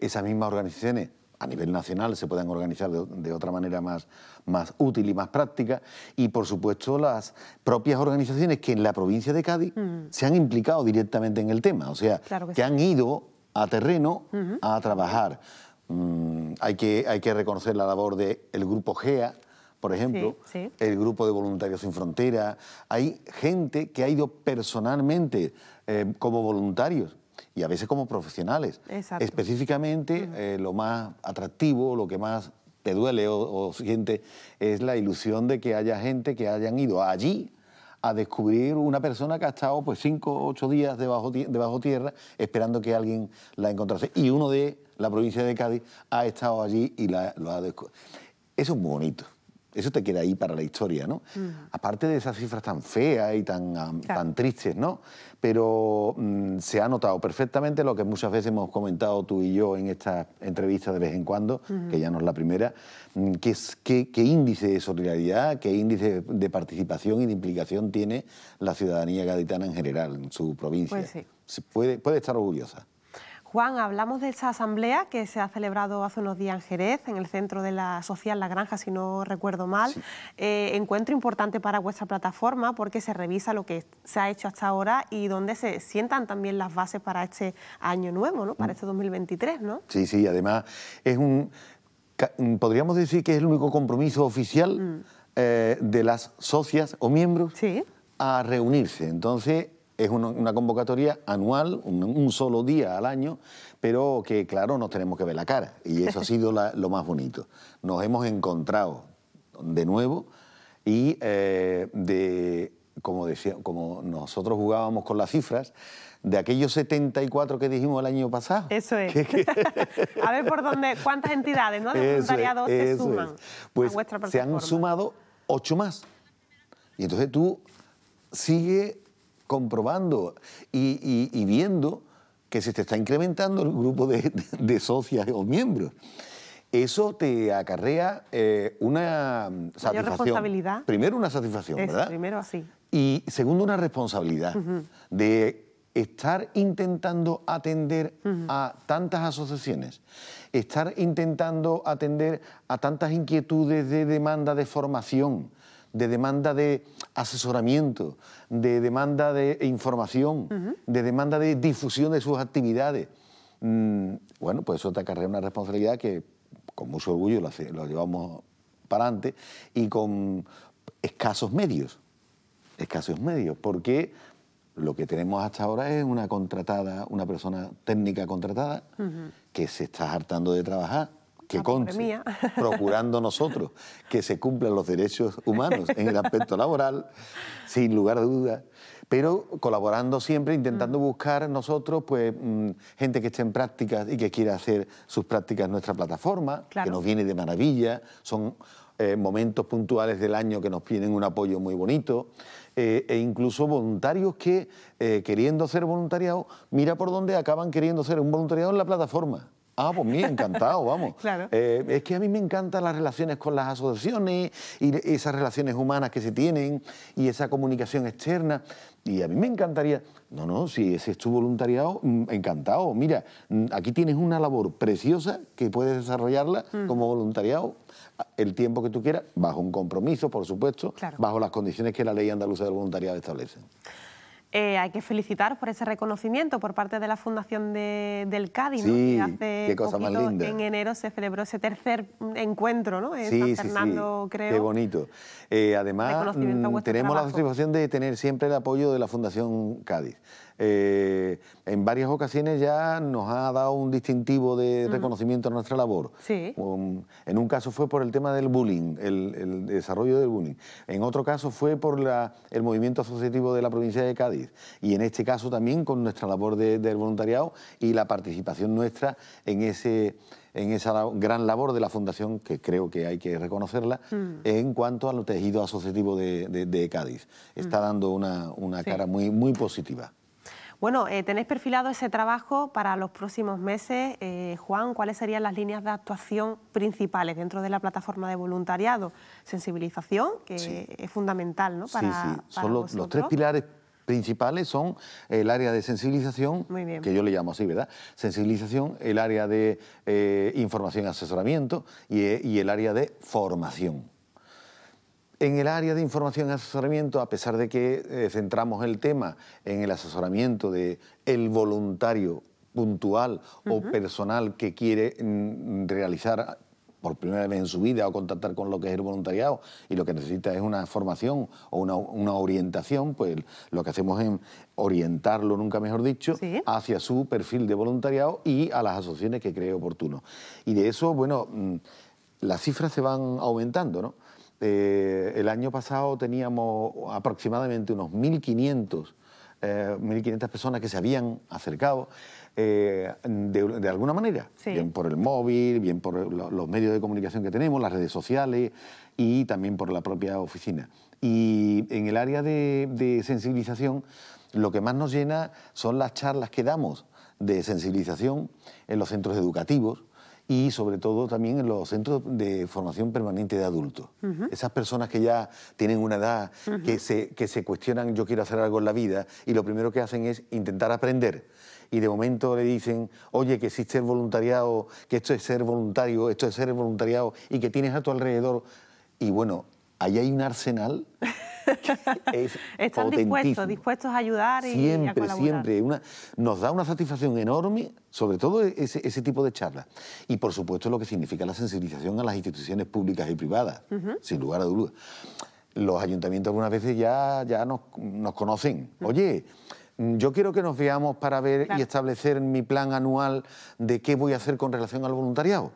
esas mismas organizaciones a nivel nacional se puedan organizar de, otra manera más, más útil y más práctica, y por supuesto las propias organizaciones que en la provincia de Cádiz mm. se han implicado directamente en el tema, o sea, que, han ido a terreno a trabajar. Mm, hay, que, hay que reconocer la labor del el grupo GEA, por ejemplo, el grupo de Voluntarios Sin Frontera. Hay gente que ha ido personalmente eh, como voluntarios y a veces como profesionales. Específicamente, eh, lo más atractivo, lo que más te duele o, o, siente es la ilusión de que haya gente que hayan ido allí a descubrir una persona que ha estado pues cinco o ocho días debajo, tierra esperando que alguien la encontrase. Y uno de la provincia de Cádiz ha estado allí y lo ha descubierto. Eso es muy bonito eso te queda ahí para la historia, ¿no? Mm. Aparte de esas cifras tan feas y tan, tan tristes, ¿no? Pero mm, se ha notado perfectamente lo que muchas veces hemos comentado tú y yo en esta entrevista de vez en cuando, que ya no es la primera, mm, que es, qué, índice de solidaridad, qué índice de participación y de implicación tiene la ciudadanía gaditana en general, en su provincia. Pues puede, puede estar orgullosa. Juan, hablamos de esa asamblea que se ha celebrado hace unos días en Jerez, en el centro de la social La Granja, si no recuerdo mal. Eh, encuentro importante para vuestra plataforma porque se revisa lo que se ha hecho hasta ahora y donde se sientan también las bases para este año nuevo, ¿no? para mm. este 2023. ¿no? Sí, sí, además es un. Podríamos decir que es el único compromiso oficial mm. eh, de las socias o miembros a reunirse. Entonces, es una, convocatoria anual, un, solo día al año, pero que claro, nos tenemos que ver la cara y eso ha sido lo más bonito. Nos hemos encontrado de nuevo y eh, de, como, decía, como nosotros jugábamos con las cifras, de aquellos 74 que dijimos el año pasado. Eso es. a ver por dónde, cuántas entidades ¿no? de voluntariado se suman. Pues se han sumado ocho más. Y entonces tú sigue comprobando y, viendo que se te está incrementando el grupo de, socias o miembros. Eso te acarrea eh, una satisfacción. responsabilidad. Primero una satisfacción, ¿verdad? Primero así. Y segundo una responsabilidad de estar intentando atender a tantas asociaciones, estar intentando atender a tantas inquietudes de demanda de formación, de demanda de asesoramiento, de demanda de información, de demanda de difusión de sus actividades. Mm, bueno, pues eso te acarrea una responsabilidad que con mucho orgullo lo, llevamos para adelante y con escasos medios, escasos medios, porque lo que tenemos hasta ahora es una contratada, una persona técnica contratada, que se está hartando de trabajar, que procurando nosotros que se cumplan los derechos humanos en el aspecto laboral, sin lugar a dudas, pero colaborando siempre, intentando buscar nosotros pues mm, gente que esté en prácticas y que quiera hacer sus prácticas en nuestra plataforma, que nos viene de maravilla, son eh, momentos puntuales del año que nos piden un apoyo muy bonito, eh, e incluso voluntarios que, eh, queriendo ser voluntariado, mira por dónde acaban queriendo ser un voluntariado en la plataforma Ah, pues mí, encantado, vamos. Eh, es que a mí me encantan las relaciones con las asociaciones y esas relaciones humanas que se tienen y esa comunicación externa. Y a mí me encantaría, no, no, si ese es tu voluntariado, mm, encantado. Mira, mm, aquí tienes una labor preciosa que puedes desarrollarla mm. como voluntariado el tiempo que tú quieras, bajo un compromiso, por supuesto, bajo las condiciones que la ley andaluza del voluntariado establece. Eh, hay que felicitar por ese reconocimiento por parte de la Fundación del Cádiz, que hace qué cosa en enero se celebró ese tercer encuentro, ¿no? En sí, Fernando, sí, creo. Qué bonito. Eh, además, mm, tenemos la satisfacción de tener siempre el apoyo de la Fundación Cádiz. Eh, en varias ocasiones ya nos ha dado un distintivo de reconocimiento a nuestra labor. Um, en un caso fue por el tema del bullying, el, desarrollo del bullying. En otro caso fue por el movimiento asociativo de la provincia de Cádiz. Y en este caso también con nuestra labor del voluntariado y la participación nuestra en ese en esa gran labor de la Fundación, que creo que hay que reconocerla, mm. en cuanto al tejido asociativo de, de, Cádiz. Está mm. dando una, cara muy positiva. Bueno, eh, tenéis perfilado ese trabajo para los próximos meses. Eh, Juan, ¿cuáles serían las líneas de actuación principales dentro de la plataforma de voluntariado? Sensibilización, que es fundamental, ¿no? Para, sí, sí. los, tres pilares principales son el área de sensibilización, que yo le llamo así, ¿verdad? Sensibilización, el área de eh, información y asesoramiento y el área de formación. En el área de información y asesoramiento, a pesar de que eh, centramos el tema en el asesoramiento de el voluntario puntual o personal que quiere mm, realizar por primera vez en su vida o contactar con lo que es el voluntariado y lo que necesita es una formación o una, orientación, pues lo que hacemos es orientarlo, nunca mejor dicho, hacia su perfil de voluntariado y a las asociaciones que cree oportuno. Y de eso, bueno, mm, las cifras se van aumentando, ¿no? Eh, el año pasado teníamos aproximadamente unos 1.500 eh, personas que se habían acercado eh, de, alguna manera, bien por el móvil, bien por los medios de comunicación que tenemos, las redes sociales y también por la propia oficina. Y en el área de sensibilización, lo que más nos llena son las charlas que damos de sensibilización en los centros educativos, y sobre todo también en los centros de formación permanente de adultos. Esas personas que ya tienen una edad, que, se, que se cuestionan, yo quiero hacer algo en la vida, y lo primero que hacen es intentar aprender y de momento le dicen, oye, que existe el voluntariado, que esto es ser voluntario, esto es ser voluntariado, y que tienes a tu alrededor. Y bueno, ahí hay un arsenal. Que Están dispuestos, dispuestos a ayudar y, siempre, Siempre, nos da una satisfacción enorme, sobre todo ese, tipo de charlas. Y por supuesto lo que significa la sensibilización a las instituciones públicas y privadas, sin lugar a dudas. Los ayuntamientos algunas veces ya, ya nos, conocen. Oye, mm, yo quiero que nos veamos para ver y establecer mi plan anual de qué voy a hacer con relación al voluntariado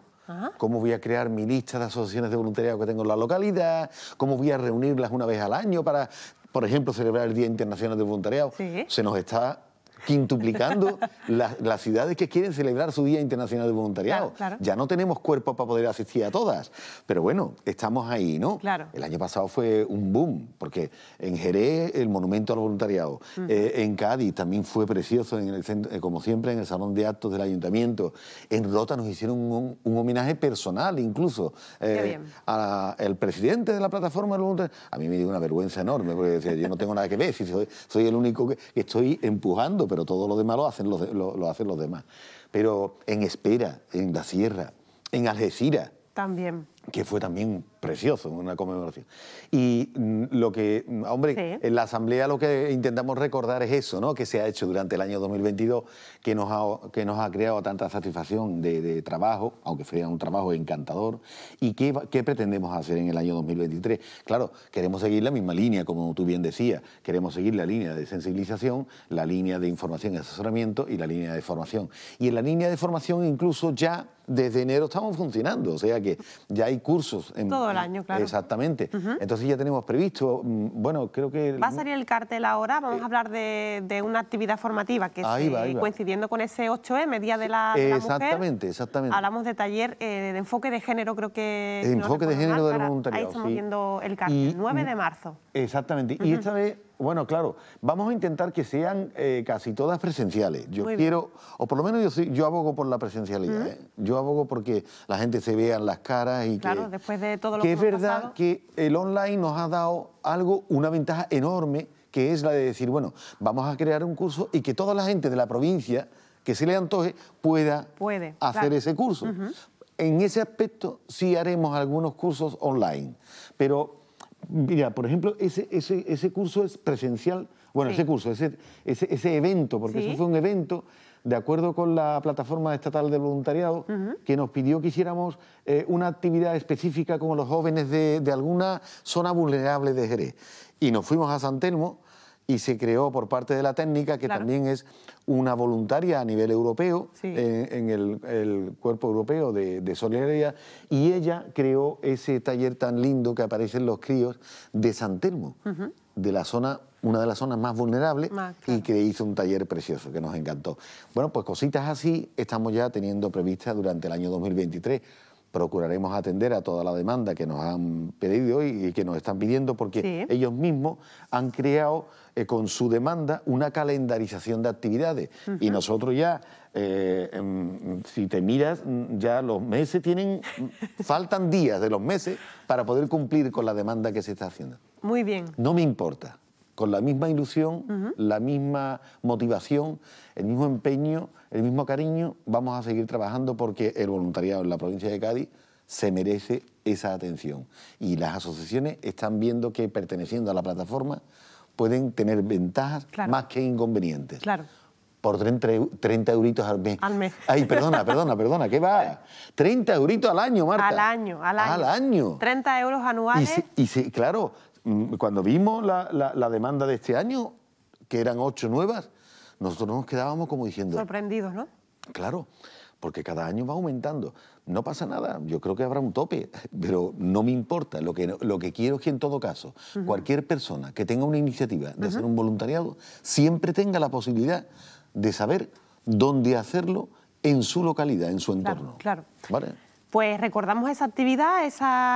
cómo voy a crear mi lista de asociaciones de voluntariado que tengo en la localidad, cómo voy a reunirlas una vez al año para, por ejemplo, celebrar el Día Internacional del Voluntariado. Se nos está quintuplicando las, ciudades que quieren celebrar su Día Internacional de Voluntariado. Ya no tenemos cuerpo para poder asistir a todas, pero bueno, estamos ahí, ¿no? Claro. El año pasado fue un boom, porque en Jerez el Monumento al Voluntariado, eh, en Cádiz también fue precioso, eh, como siempre, en el Salón de Actos del Ayuntamiento. En Rota nos hicieron un, homenaje personal incluso eh, al presidente de la plataforma del voluntariado. A mí me dio una vergüenza enorme, porque decía, yo no tengo nada que ver, si soy, el único que estoy empujando pero todo lo demás lo hacen los, lo, hacen los demás. Pero en Espera, en La Sierra, en Algeciras. También. Que fue también precioso, una conmemoración. Y mm, lo que, mm, hombre, en la Asamblea lo que intentamos recordar es eso, ¿no? Que se ha hecho durante el año 2022, que nos ha, que nos ha creado tanta satisfacción de, trabajo, aunque fuera un trabajo encantador, y qué, qué, pretendemos hacer en el año 2023. Claro, queremos seguir la misma línea, como tú bien decías, queremos seguir la línea de sensibilización, la línea de información y asesoramiento y la línea de formación. Y en la línea de formación incluso ya desde enero estamos funcionando, o sea que ya hay cursos en, el año, claro. Exactamente. Entonces ya tenemos previsto, mm, bueno, creo que... Va a salir el cartel ahora, vamos eh, a hablar de, una actividad formativa que coincidiendo con ese 8M, Día de la, Exactamente, exactamente. Hablamos de taller eh, de enfoque de género, creo que... El enfoque de género del voluntariado. Ahí estamos viendo el cartel, 9 de marzo. Exactamente. Y esta vez bueno, claro, vamos a intentar que sean eh, casi todas presenciales. Yo quiero, o por lo menos yo, yo abogo por la presencialidad. ¿eh? Yo abogo porque la gente se vea en las caras y claro, que... después de todo lo que... Que es verdad que el online nos ha dado algo, una ventaja enorme, que es la de decir, bueno, vamos a crear un curso y que toda la gente de la provincia que se le antoje pueda hacer ese curso. En ese aspecto sí haremos algunos cursos online, pero Mira, por ejemplo, ese, curso es presencial, bueno, ese curso, ese, ese, evento, porque eso fue un evento de acuerdo con la plataforma estatal de voluntariado, que nos pidió que hiciéramos eh, una actividad específica con los jóvenes de, de, alguna zona vulnerable de Jerez. Y nos fuimos a San Telmo y se creó por parte de la técnica, que también es una voluntaria a nivel europeo, eh, en el, Cuerpo Europeo de, Solidaridad, y ella creó ese taller tan lindo que aparecen los críos de San Telmo, de la zona una de las zonas más vulnerables y que hizo un taller precioso que nos encantó. Bueno, pues cositas así estamos ya teniendo previstas durante el año 2023 procuraremos atender a toda la demanda que nos han pedido y que nos están pidiendo porque ellos mismos han creado eh, con su demanda una calendarización de actividades y nosotros ya eh, em, si te miras mm, ya los meses tienen mm, faltan días de los meses para poder cumplir con la demanda que se está haciendo. Muy bien. No me importa con la misma ilusión, la misma motivación, el mismo empeño, el mismo cariño, vamos a seguir trabajando porque el voluntariado en la provincia de Cádiz se merece esa atención. Y las asociaciones están viendo que perteneciendo a la plataforma pueden tener ventajas más que inconvenientes. Claro. Por 30, euritos al mes. Al mes. Ay, perdona, perdona, perdona, ¿qué va? 30 euritos al año, Marta. Al año, al año. Al año. 30 euros anuales. Y, sí, claro, Mm, cuando vimos la, demanda de este año, que eran ocho nuevas, nosotros nos quedábamos como diciendo... Sorprendidos, ¿no? Claro, porque cada año va aumentando. No pasa nada, yo creo que habrá un tope, pero no me importa. Lo que, lo que quiero es que en todo caso, cualquier persona que tenga una iniciativa de hacer un voluntariado, siempre tenga la posibilidad de saber dónde hacerlo en su localidad, en su entorno. Claro, claro. ¿Vale? Pues recordamos esa actividad,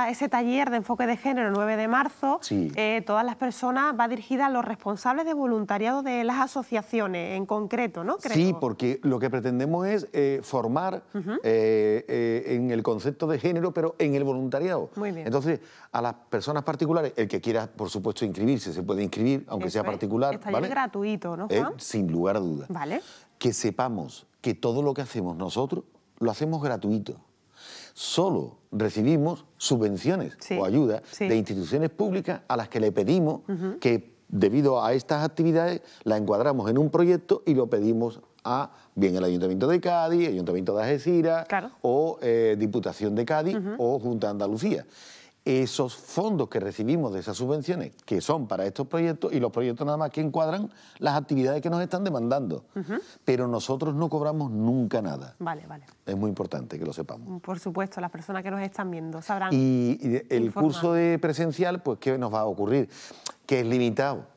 ese taller de enfoque de género 9 de marzo. Eh, todas las personas va dirigida a los responsables de voluntariado de las asociaciones en concreto, ¿no? Sí, porque lo que pretendemos es eh, formar eh, en el concepto de género, pero en el voluntariado. Muy bien. Entonces, a las personas particulares, el que quiera, por supuesto, inscribirse, se puede inscribir, aunque sea particular. Es ¿vale? gratuito, ¿no, Juan? sin lugar a dudas. Vale. Que sepamos que todo lo que hacemos nosotros lo hacemos gratuito solo recibimos subvenciones o ayuda de instituciones públicas a las que le pedimos que debido a estas actividades la encuadramos en un proyecto y lo pedimos a bien el Ayuntamiento de Cádiz, Ayuntamiento de Algeciras o eh, Diputación de Cádiz o Junta de Andalucía esos fondos que recibimos de esas subvenciones, que son para estos proyectos, y los proyectos nada más que encuadran las actividades que nos están demandando. Pero nosotros no cobramos nunca nada. Vale, vale. Es muy importante que lo sepamos. Por supuesto, las personas que nos están viendo sabrán. Y, el curso de presencial, pues, ¿qué nos va a ocurrir? Que es limitado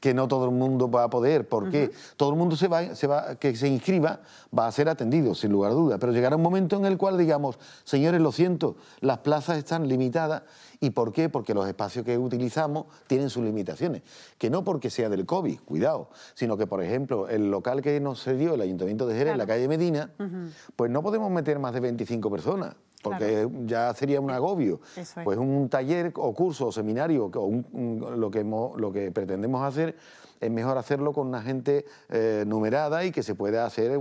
que no todo el mundo va a poder, porque todo el mundo se va, se que se inscriba va a ser atendido, sin lugar a dudas, pero llegará un momento en el cual digamos, señores, lo siento, las plazas están limitadas ¿Y por qué? Porque los espacios que utilizamos tienen sus limitaciones. Que no porque sea del COVID, cuidado, sino que, por ejemplo, el local que nos cedió el Ayuntamiento de Jerez, en la calle Medina, pues no podemos meter más de 25 personas porque ya sería un agobio. Pues un taller o curso o seminario o lo, que lo que pretendemos hacer es mejor hacerlo con una gente eh, numerada y que se pueda hacer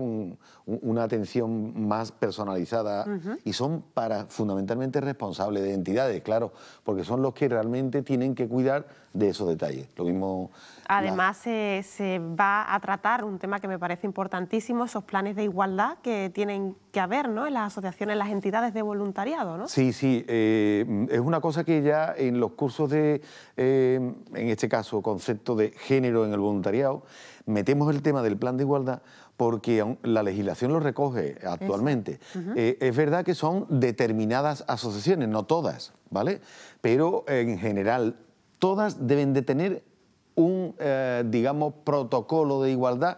una atención más personalizada. Y son fundamentalmente responsables de entidades, claro, porque son los que realmente tienen que cuidar de esos detalles. Lo mismo Además, se, va a tratar un tema que me parece importantísimo, esos planes de igualdad que tienen que haber ¿no? en las asociaciones, en las entidades de voluntariado. ¿no? Sí, sí, eh, es una cosa que ya en los cursos de, eh, en este caso, concepto de género en el voluntariado, metemos el tema del plan de igualdad porque la legislación lo recoge actualmente. Eh, es verdad que son determinadas asociaciones, no todas, ¿vale? Pero en general todas deben de tener un, eh, digamos, protocolo de igualdad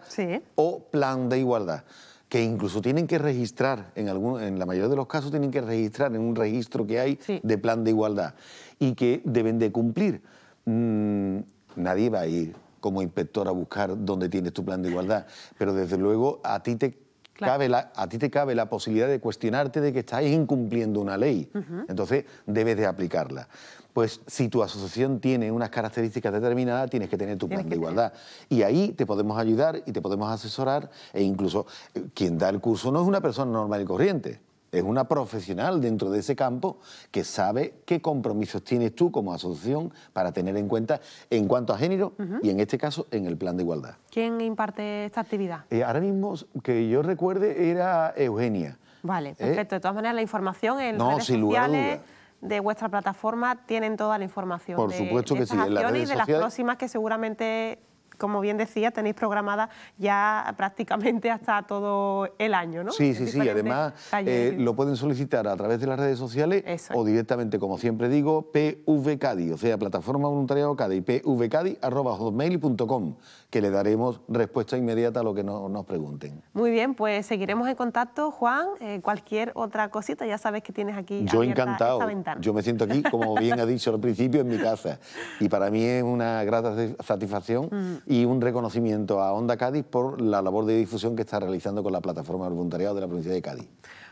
o plan de igualdad que incluso tienen que registrar, en, en la mayoría de los casos tienen que registrar en un registro que hay de plan de igualdad y que deben de cumplir. Mm, nadie va a ir como inspector a buscar dónde tienes tu plan de igualdad, pero desde luego a ti te Cabe la, a ti te cabe la posibilidad de cuestionarte de que estás incumpliendo una ley. Entonces, debes de aplicarla pues si tu asociación tiene unas características determinadas, tienes que tener tu plan de igualdad. Y ahí te podemos ayudar y te podemos asesorar e incluso eh, quien da el curso no es una persona normal y corriente. Es una profesional dentro de ese campo que sabe qué compromisos tienes tú como asociación para tener en cuenta en cuanto a género y en este caso en el plan de igualdad. ¿Quién imparte esta actividad? Eh, ahora mismo, que yo recuerde, era Eugenia. Vale, eh, perfecto. De todas maneras, la información en no, redes sociales de vuestra plataforma tienen toda la información. Por supuesto que sí, y de las próximas que seguramente como bien decía, tenéis programada ya prácticamente hasta todo el año, ¿no? Sí, sí, sí. Además, eh, lo pueden solicitar a través de las redes sociales o directamente, como siempre digo, PVCADI, o sea, Plataforma Voluntariado CADI, pvcadi.com que le daremos respuesta inmediata a lo que nos pregunten. Muy bien, pues seguiremos en contacto, Juan. Eh, cualquier otra cosita, ya sabes que tienes aquí. Yo encantado. Yo me siento aquí, como bien ha dicho al principio, en mi casa. Y para mí es una grata satisfacción mm. y un reconocimiento a Onda Cádiz por la labor de difusión que está realizando con la plataforma de voluntariado de la provincia de Cádiz.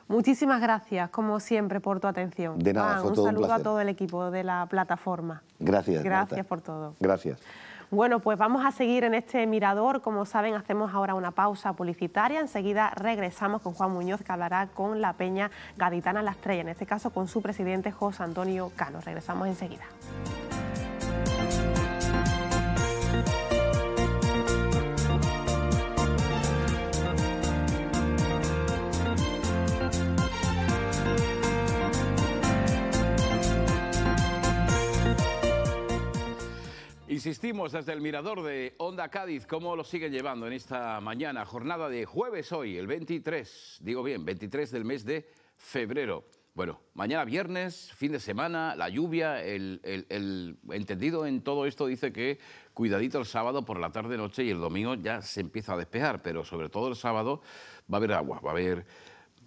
Muchísimas gracias, como siempre, por tu atención. De nada, un saludo a todo el equipo de la plataforma. Gracias. Gracias por todo. Gracias. Bueno, pues vamos a seguir en este mirador. Como saben, hacemos ahora una pausa publicitaria. Enseguida regresamos con Juan Muñoz, que hablará con la Peña Gaditana La Estrella, en este caso con su presidente José Antonio Cano. Regresamos enseguida. Insistimos desde el mirador de Onda Cádiz, ¿cómo lo siguen llevando en esta mañana? Jornada de jueves hoy, el 23, digo bien, 23 del mes de febrero. Bueno, mañana viernes, fin de semana, la lluvia, el, entendido en todo esto dice que cuidadito el sábado por la tarde, noche y el domingo ya se empieza a despejar, pero sobre todo el sábado va a haber agua, va a haber,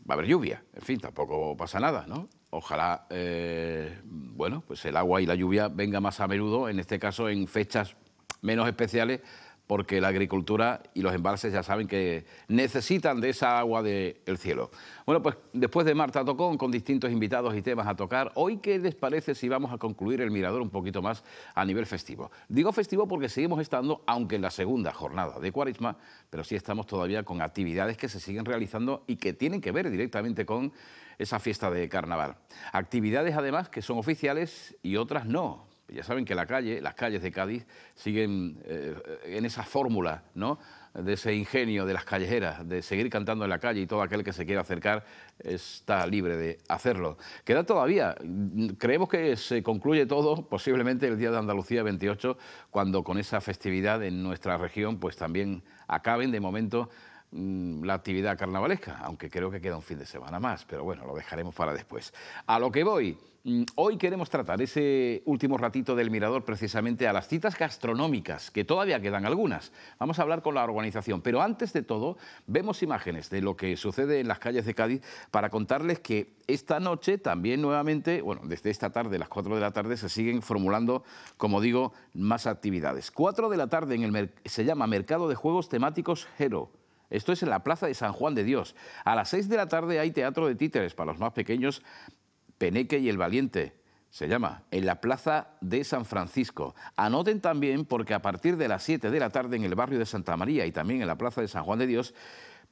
va a haber lluvia, en fin, tampoco pasa nada, ¿no? ojalá, eh, bueno, pues el agua y la lluvia venga más a menudo, en este caso en fechas menos especiales porque la agricultura y los embalses ya saben que necesitan de esa agua del cielo. Bueno, pues después de Marta Tocón, con distintos invitados y temas a tocar, hoy qué les parece si vamos a concluir el mirador un poquito más a nivel festivo. Digo festivo porque seguimos estando, aunque en la segunda jornada de Cuaresma, pero sí estamos todavía con actividades que se siguen realizando y que tienen que ver directamente con esa fiesta de carnaval. Actividades además que son oficiales y otras no, ya saben que la calle, las calles de Cádiz siguen eh, en esa fórmula, ¿no? De ese ingenio de las callejeras, de seguir cantando en la calle y todo aquel que se quiera acercar está libre de hacerlo. Queda todavía, creemos que se concluye todo posiblemente el Día de Andalucía 28, cuando con esa festividad en nuestra región pues también acaben de momento Mm, la actividad carnavalesca, aunque creo que queda un fin de semana más, pero bueno, lo dejaremos para después. A lo que voy, mm, hoy queremos tratar ese último ratito del Mirador precisamente a las citas gastronómicas, que todavía quedan algunas. Vamos a hablar con la organización, pero antes de todo, vemos imágenes de lo que sucede en las calles de Cádiz para contarles que esta noche también nuevamente, bueno, desde esta tarde, las 4 de la tarde, se siguen formulando, como digo, más actividades. 4 de la tarde en el se llama Mercado de Juegos Temáticos Hero esto es en la Plaza de San Juan de Dios. A las 6 de la tarde hay teatro de títeres para los más pequeños, Peneque y el Valiente. Se llama, en la Plaza de San Francisco. Anoten también porque a partir de las 7 de la tarde en el barrio de Santa María y también en la Plaza de San Juan de Dios,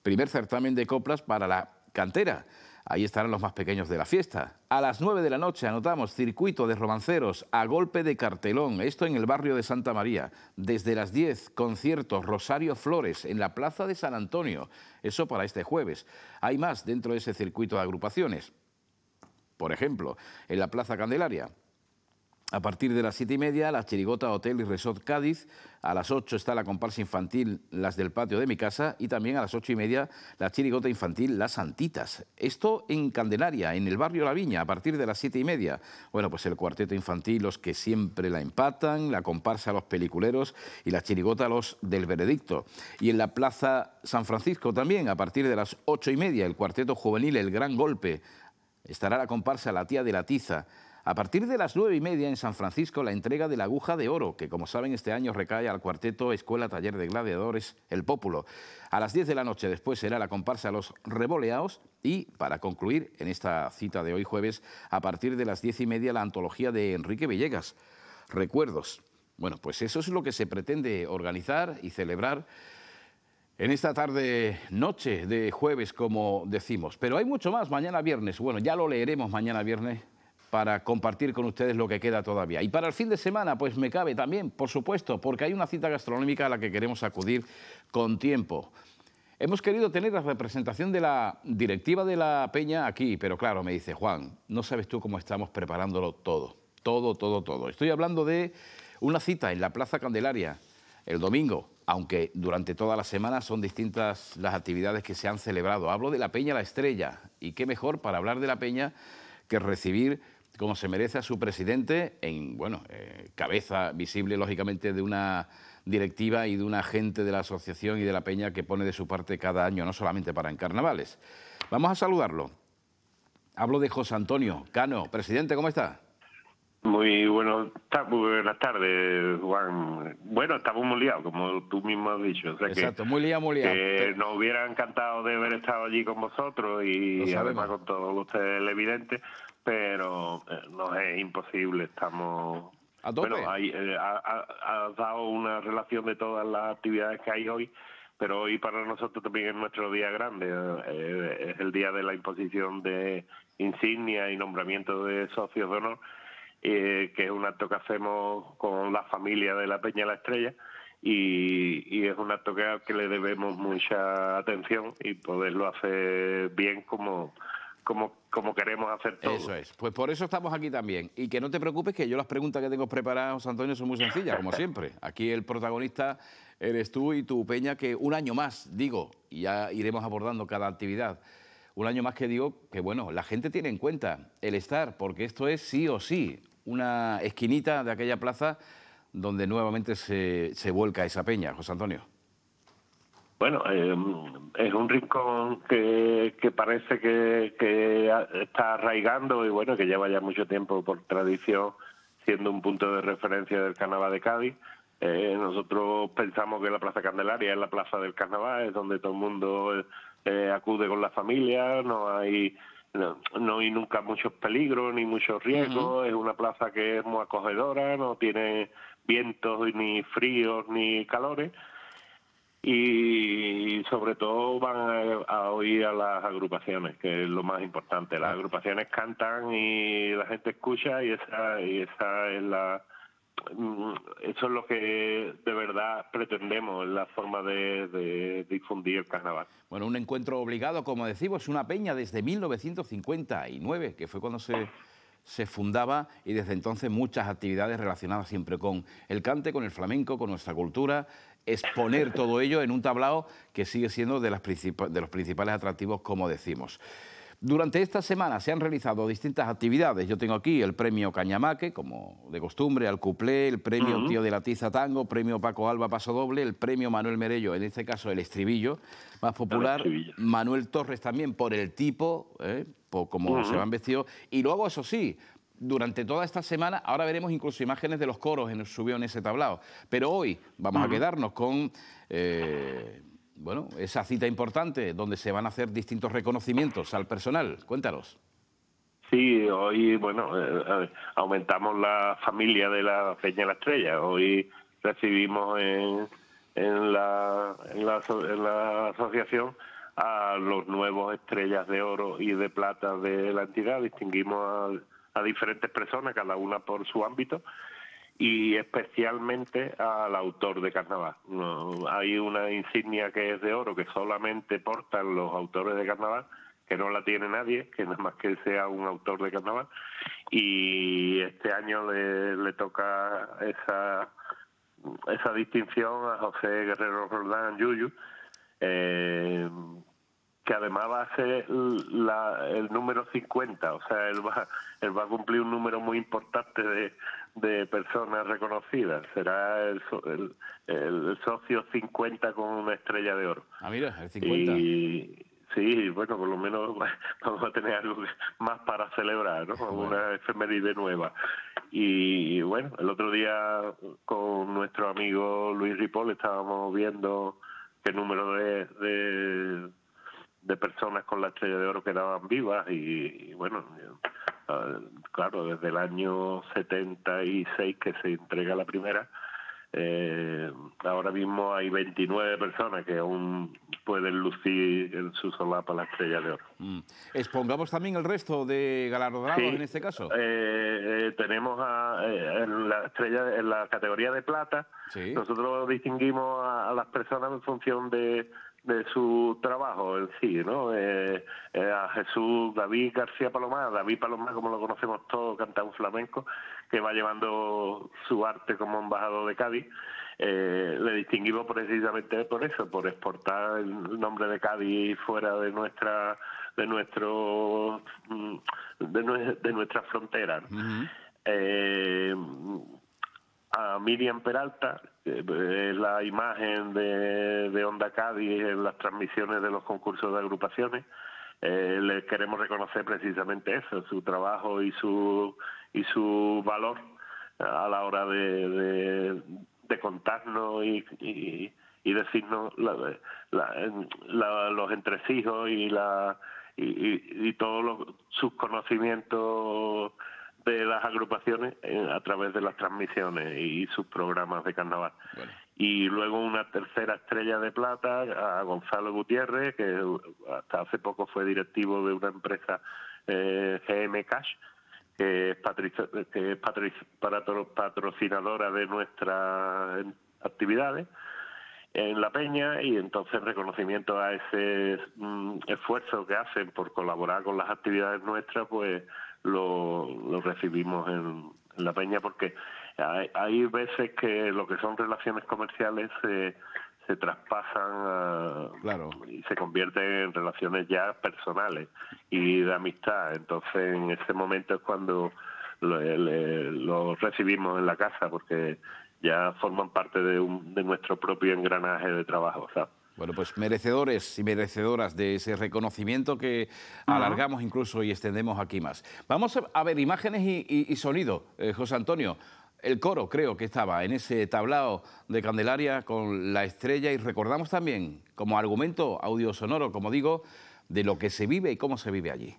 primer certamen de coplas para la cantera. Ahí estarán los más pequeños de la fiesta. A las 9 de la noche anotamos circuito de romanceros a golpe de cartelón, esto en el barrio de Santa María. Desde las 10, conciertos Rosario Flores en la Plaza de San Antonio, eso para este jueves. Hay más dentro de ese circuito de agrupaciones. Por ejemplo, en la Plaza Candelaria, a partir de las siete y media, la Chirigota Hotel y Resort Cádiz. A las ocho está la comparsa infantil Las del Patio de mi casa. Y también a las ocho y media, la Chirigota Infantil Las Santitas. Esto en Candelaria, en el barrio La Viña, a partir de las siete y media. Bueno, pues el cuarteto infantil, los que siempre la empatan, la comparsa Los Peliculeros y la Chirigota Los del Veredicto. Y en la Plaza San Francisco también, a partir de las ocho y media, el cuarteto juvenil El Gran Golpe. Estará la comparsa La Tía de la Tiza. A partir de las nueve y media en San Francisco, la entrega de la aguja de oro, que como saben este año recae al cuarteto Escuela Taller de Gladiadores El Pópulo. A las 10 de la noche después será la comparsa a Los Reboleados y, para concluir, en esta cita de hoy jueves, a partir de las diez y media la antología de Enrique Villegas, Recuerdos. Bueno, pues eso es lo que se pretende organizar y celebrar en esta tarde noche de jueves, como decimos. Pero hay mucho más mañana viernes. Bueno, ya lo leeremos mañana viernes para compartir con ustedes lo que queda todavía. Y para el fin de semana, pues me cabe también, por supuesto, porque hay una cita gastronómica a la que queremos acudir con tiempo. Hemos querido tener la representación de la directiva de la Peña aquí, pero claro, me dice Juan, no sabes tú cómo estamos preparándolo todo, todo, todo, todo. Estoy hablando de una cita en la Plaza Candelaria el domingo, aunque durante toda la semana son distintas las actividades que se han celebrado. Hablo de la Peña La Estrella, y qué mejor para hablar de la Peña que recibir como se merece a su presidente, en, bueno, eh, cabeza visible, lógicamente, de una directiva y de una gente de la asociación y de la peña que pone de su parte cada año, no solamente para en carnavales. Vamos a saludarlo. Hablo de José Antonio Cano. Presidente, ¿cómo está? Muy, bueno, muy buenas tardes, Juan. Bueno, estamos muy liados, como tú mismo has dicho. Exacto, muy liado, muy liado. nos hubiera encantado de haber estado allí con vosotros y además con todos ustedes, televidentes. evidente pero eh, no es imposible, estamos... ¿A Bueno, hay, eh, ha, dado una relación de todas las actividades que hay hoy, pero hoy para nosotros también es nuestro día grande, eh, es el día de la imposición de insignia y nombramiento de socios de honor, que es un acto que hacemos con la familia de la Peña La Estrella y, es un acto que le debemos mucha atención y poderlo hacer bien como como, queremos hacer todo. Eso es. Pues por eso estamos aquí también. Y que no te preocupes que yo las preguntas que tengo preparadas, ...José Antonio, son muy sencillas, como siempre. Aquí el protagonista eres tú y tu peña que un año más, digo, y ya iremos abordando cada actividad. Un año más que digo que, bueno, la gente tiene en cuenta el estar, porque esto es sí o sí una esquinita de aquella plaza donde nuevamente se, se vuelca esa peña, José Antonio. Bueno, em, es un rincón que, parece que, está arraigando y bueno, que lleva ya mucho tiempo por tradición siendo un punto de referencia del carnaval de Cádiz. Eh, nosotros pensamos que la Plaza Candelaria es la plaza del carnaval, es donde todo el mundo eh, eh, acude con la familia, no hay no, hay nunca muchos peligros ni muchos riesgos, es una plaza que es muy acogedora, no tiene vientos ni fríos ni calores y sobre todo van a, oír a las agrupaciones, que es lo más importante. Las agrupaciones cantan y la gente escucha y esa, es la mm, eso es lo que de verdad pretendemos, la forma de, difundir el carnaval. Bueno, un encuentro obligado, como decimos, es una peña desde 1959, que fue cuando se fundaba y desde entonces muchas actividades relacionadas siempre con el cante, con el flamenco, con nuestra cultura exponer todo ello en un tablao que sigue siendo de, las de los principales atractivos, como decimos. Durante esta semana se han realizado distintas actividades. Yo tengo aquí el premio Cañamaque, como de costumbre, al cuplé, el premio Tío de la Tiza Tango, premio Paco Alba Paso Doble, el premio Manuel Merello, en este caso el estribillo, más popular, Manuel Torres también por el tipo, ¿eh? por cómo se va se van Y luego, eso sí, durante toda esta semana, ahora veremos incluso imágenes de los coros en el subió en ese tablado... Pero hoy vamos a quedarnos con eh, bueno, esa cita importante donde se van a hacer distintos reconocimientos al personal. Cuéntanos. Sí, hoy, bueno, eh, aumentamos la familia de la Peña La Estrella. Hoy recibimos en, la, en, la, la asociación a los nuevos estrellas de oro y de plata de la entidad. Distinguimos al a diferentes personas, cada una por su ámbito, y especialmente al autor de carnaval. hay una insignia que es de oro que solamente portan los autores de carnaval, que no la tiene nadie, que nada más que sea un autor de carnaval, y este año le, toca esa, esa distinción a José Guerrero Roldán Yuyu. Eh, que además va a ser el número 50, o sea, él va, va a cumplir un número muy importante de, personas reconocidas. Será el, socio 50 con una estrella de oro. Ah, mira, el 50. Y, sí, bueno, por lo menos vamos a tener algo más para celebrar, ¿no? Una efeméride nueva. Y, bueno, el otro día con nuestro amigo Luis Ripoll estábamos viendo qué número de, de de personas con la estrella de oro quedaban vivas y, bueno, eh, ah, claro, desde el año 76 que se entrega la primera, eh, ahora mismo hay 29 personas que aún pueden lucir en su solapa la estrella de oro. Mm. Expongamos también el resto de galardonados en este caso. Eh, tenemos a, en, la estrella, en la categoría de plata, nosotros distinguimos a las personas en función de de su trabajo en sí, ¿no? Eh, eh, a Jesús David García Palomar, David Palomar como lo conocemos todos, canta un flamenco, que va llevando su arte como embajador de Cádiz, eh, le distinguimos precisamente por eso, por exportar el nombre de Cádiz fuera de nuestra de nuestro mm, de, nuestra frontera a Miriam Peralta, eh, la imagen de, de, Onda Cádiz en las transmisiones de los concursos de agrupaciones. Eh, le queremos reconocer precisamente eso, su trabajo y su, y su valor a la hora de, de, contarnos y, y, decirnos los entresijos y la todos sus conocimientos de las agrupaciones eh, a través de las transmisiones y sus programas de carnaval. Y luego una tercera estrella de plata a Gonzalo Gutiérrez, que hasta hace poco fue directivo de una empresa eh, GM Cash, que es, patrocinadora de nuestras actividades en La Peña y entonces reconocimiento a ese mm, esfuerzo que hacen por colaborar con las actividades nuestras, pues lo, recibimos en, la peña porque hay, veces que lo que son relaciones comerciales se, traspasan y se convierten en relaciones ya personales y de amistad. Entonces en ese momento es cuando lo, recibimos en la casa porque ya forman parte de, nuestro propio engranaje de trabajo. Bueno, pues merecedores y merecedoras de ese reconocimiento que alargamos incluso y extendemos aquí más. Vamos a ver imágenes y, sonido, eh, José Antonio. El coro creo que estaba en ese tablao de Candelaria con la estrella y recordamos también como argumento audio sonoro, como digo, de lo que se vive y cómo se vive allí.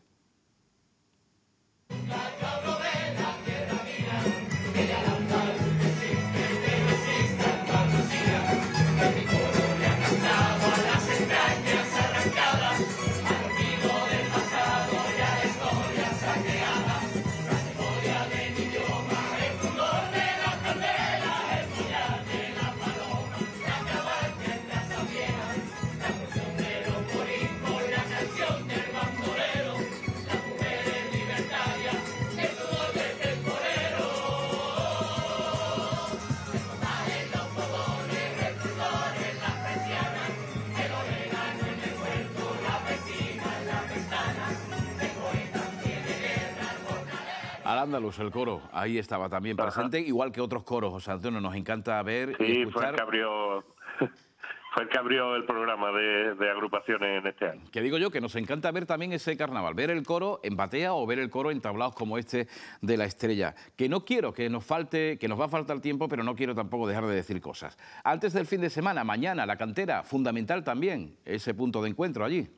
Andalus, el coro, ahí estaba también presente, igual que otros coros. José Antonio, nos encanta ver. y escuchar. fue el que abrió. Fue el que abrió el programa de, agrupaciones en este año. Que digo yo, que nos encanta ver también ese carnaval, ver el coro en batea o ver el coro en como este de la estrella. Que no quiero que nos falte, que nos va a faltar tiempo, pero no quiero tampoco dejar de decir cosas. Antes del fin de semana, mañana, la cantera, fundamental también, ese punto de encuentro allí.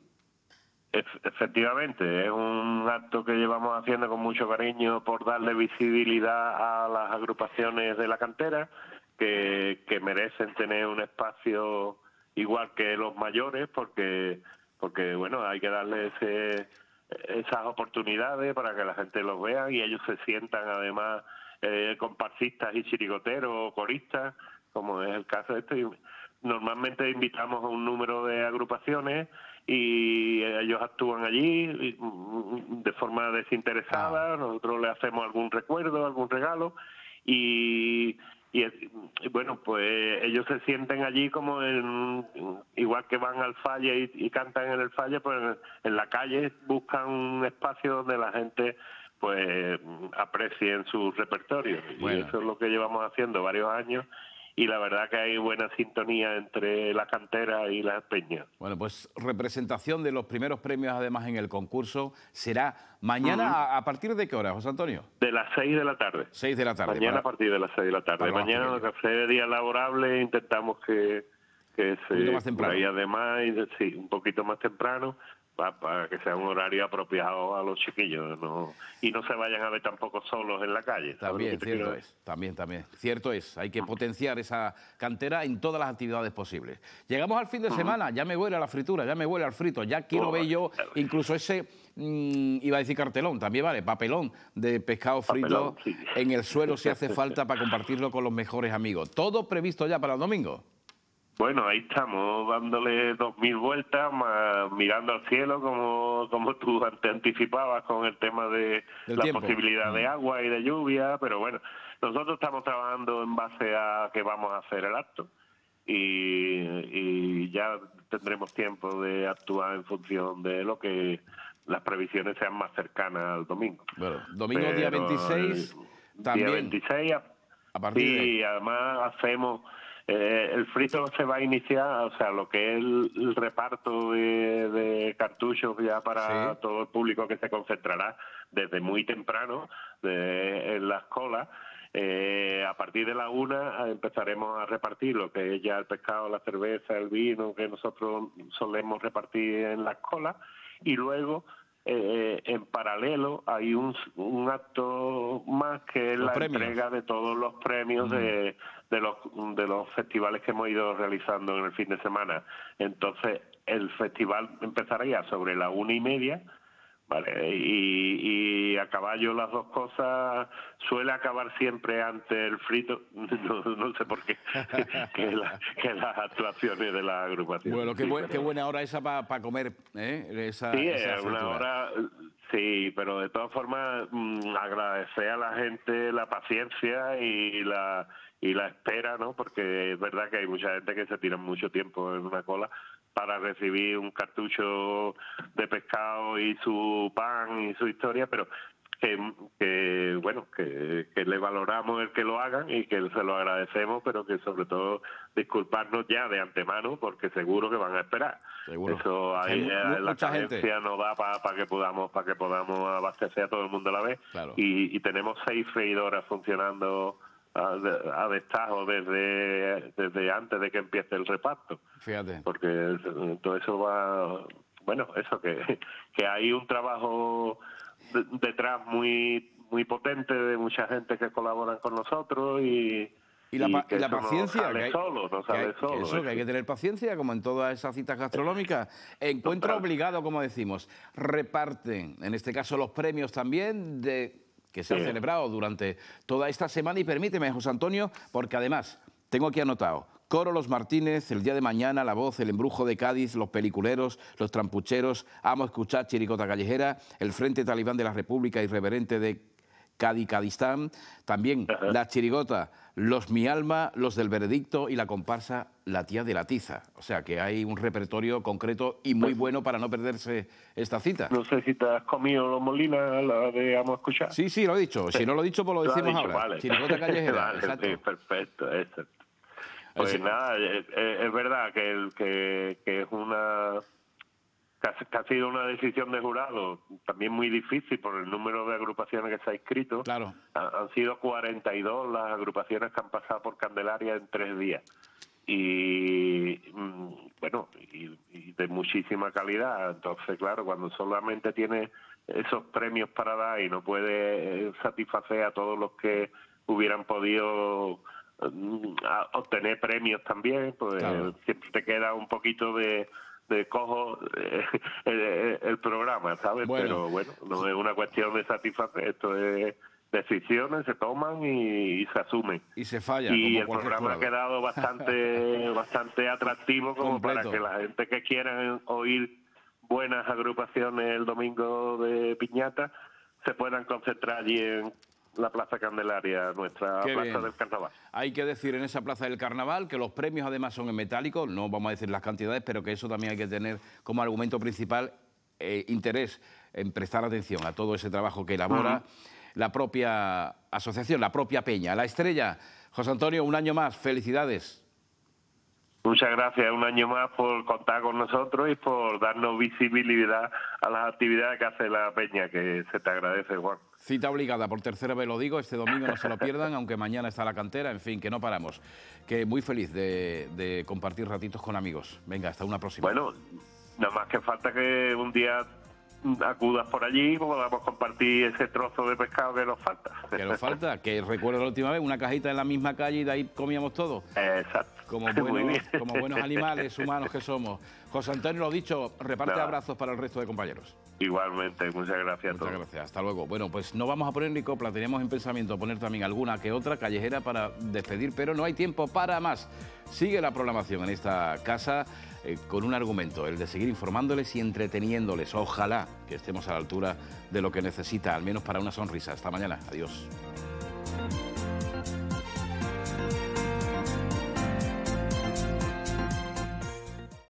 Efectivamente, es un acto que llevamos haciendo con mucho cariño por darle visibilidad a las agrupaciones de la cantera, que, que merecen tener un espacio igual que los mayores, porque, porque bueno, hay que darles ese, esas oportunidades para que la gente los vea y ellos se sientan además eh, comparsistas y chirigoteros o coristas, como es el caso de esto. normalmente invitamos a un número de agrupaciones y ellos actúan allí mm, mm, de forma desinteresada, ah. nosotros le hacemos algún recuerdo, algún regalo y, bueno, pues ellos se sienten allí como en, igual que van al falle y, cantan en el falle, pues en, la calle buscan un espacio donde la gente pues mm, aprecien su su repertorio y eso es lo que llevamos haciendo varios años y la verdad que hay buena sintonía entre la cantera y las peñas. Bueno, pues representación de los primeros premios además en el concurso será mañana a partir de qué hora, José Antonio? De las seis de la tarde. Seis de la tarde. Mañana a partir de las seis de la tarde. Mañana, lo que día laborable, intentamos que que se, más temprano. además, sí, un poquito más temprano, para, que sea un horario apropiado a los chiquillos ¿no? y no se vayan a ver tampoco solos en la calle. También, cierto es, también, también. Cierto es, hay que potenciar esa cantera en todas las actividades posibles. Llegamos al fin de semana, ya me huele a la fritura, ya me huele al frito, ya quiero ver yo incluso ese, mm, iba a decir cartelón, también vale, papelón de pescado frito en el suelo si hace falta para compartirlo con los mejores amigos. Todo previsto ya para el domingo. Bueno, ahí estamos, dándole dos mil vueltas, mirando al cielo, como, como tú antes anticipabas con el tema de la posibilidad de mm. agua y de lluvia, pero bueno, nosotros estamos trabajando en base a que vamos a hacer el acto y, ya tendremos tiempo de actuar en función de lo que las previsiones sean más cercanas al domingo. Bueno, domingo día 26, eh, también. Día 26 y además hacemos eh, el frito se va a iniciar, o sea, lo que es el, reparto de, cartuchos ya para todo el público que se concentrará desde muy temprano en las colas. Eh, a partir de la una empezaremos a repartir lo que es ya el pescado, la cerveza, el vino que nosotros solemos repartir en las colas y luego eh, en paralelo hay un, un, acto más que es la entrega de todos los premios de, los, de los festivales que hemos ido realizando en el fin de semana. Entonces, el festival empezará ya sobre la una y media Vale, y, y, a caballo las dos cosas suele acabar siempre antes el frito, no, sé por qué, que, la, que, las actuaciones de la agrupación. Bueno, qué, qué buena hora esa para comer, ¿eh? Esa, sí, hora, sí, pero de todas formas mm, agradecer a la gente la paciencia y la, y la espera, ¿no? Porque es verdad que hay mucha gente que se tira mucho tiempo en una cola para recibir un cartucho de pescado y su pan y su historia, pero que, que bueno, que, le valoramos el que lo hagan y que se lo agradecemos, pero que sobre todo disculparnos ya de antemano porque seguro que van a esperar. Eso ahí Hay la, agencia nos da para que podamos para que podamos abastecer a todo el mundo a la vez. Y, y tenemos seis freidoras funcionando a destajo desde, desde antes de que empiece el reparto. Fíjate. Porque eh, todo eso va, bueno, eso que, que hay un trabajo detrás muy muy potente de mucha gente que colabora con nosotros y y la, paciencia que solo, no sale solo eso, que hay que tener paciencia como en todas esas citas gastronómicas encuentro obligado como decimos reparten en este caso los premios también de que se ha celebrado durante toda esta semana. Y permíteme, José Antonio, porque además tengo aquí anotado. Coro Los Martínez, el día de mañana, La Voz, El Embrujo de Cádiz, Los Peliculeros, Los Trampucheros, Amo Escuchar, Chiricota Callejera, El Frente Talibán de la República Irreverente de Cadicadistán, también la las los Mi Alma, los del Veredicto y la comparsa La Tía de la Tiza. O sea que hay un repertorio concreto y muy bueno para no perderse esta cita. No sé si te has comido los molinas, la de Escuchar. Sí, sí, lo he dicho. Si no lo he dicho, pues lo, decimos ahora. Chirigota Callejera. exacto. Sí, perfecto, exacto. Pues nada, es, verdad que, que es una que ha sido una decisión de jurado también muy difícil por el número de agrupaciones que se ha inscrito. Claro. han sido 42 las agrupaciones que han pasado por Candelaria en tres días. Y mm, bueno, y, de muchísima calidad. Entonces, claro, cuando solamente tiene esos premios para dar y no puede eh, satisfacer a todos los que hubieran podido mm, obtener premios también, pues siempre te queda un poquito de de cojo eh, el, programa, ¿sabes? Pero bueno, no es una cuestión de satisfacer, esto es decisiones se toman y, se asumen. Y se falla. Y el programa ha quedado bastante, bastante atractivo como para que la gente que quiera oír buenas agrupaciones el domingo de piñata se puedan concentrar y en la Plaza Candelaria, nuestra Plaza del Carnaval. Hay que decir en esa Plaza del Carnaval que los premios además son en metálico, no vamos a decir las cantidades, pero que eso también hay que tener como argumento principal eh, interés en prestar atención a todo ese trabajo que elabora la propia asociación, la propia Peña. La estrella, José Antonio, un año más, felicidades. Muchas gracias un año más por contar con nosotros y por darnos visibilidad a las actividades que hace la Peña, que se te agradece, Juan. Cita obligada, por tercera vez lo digo, este domingo no se lo pierdan, aunque mañana está la cantera, en fin, que no paramos. Que muy feliz de, compartir ratitos con amigos. Venga, hasta una próxima. Bueno, nada más que falta que un día acudas por allí podamos compartir ese trozo de pescado que nos falta. Que nos falta, que recuerdo la última vez, una cajita en la misma calle y de ahí comíamos todo. Exacto. como buenos, animales humanos que somos. José Antonio, lo dicho, reparte abrazos para el resto de compañeros. Igualmente, muchas gracias a todos. Muchas gracias, hasta luego. Bueno, pues no vamos a poner ni copla, teníamos en pensamiento poner también alguna que otra callejera para despedir, pero no hay tiempo para más. Sigue la programación en esta casa eh, con un argumento, el de seguir informándoles y entreteniéndoles. Ojalá que estemos a la altura de lo que necesita, al menos para una sonrisa. Hasta mañana, adiós.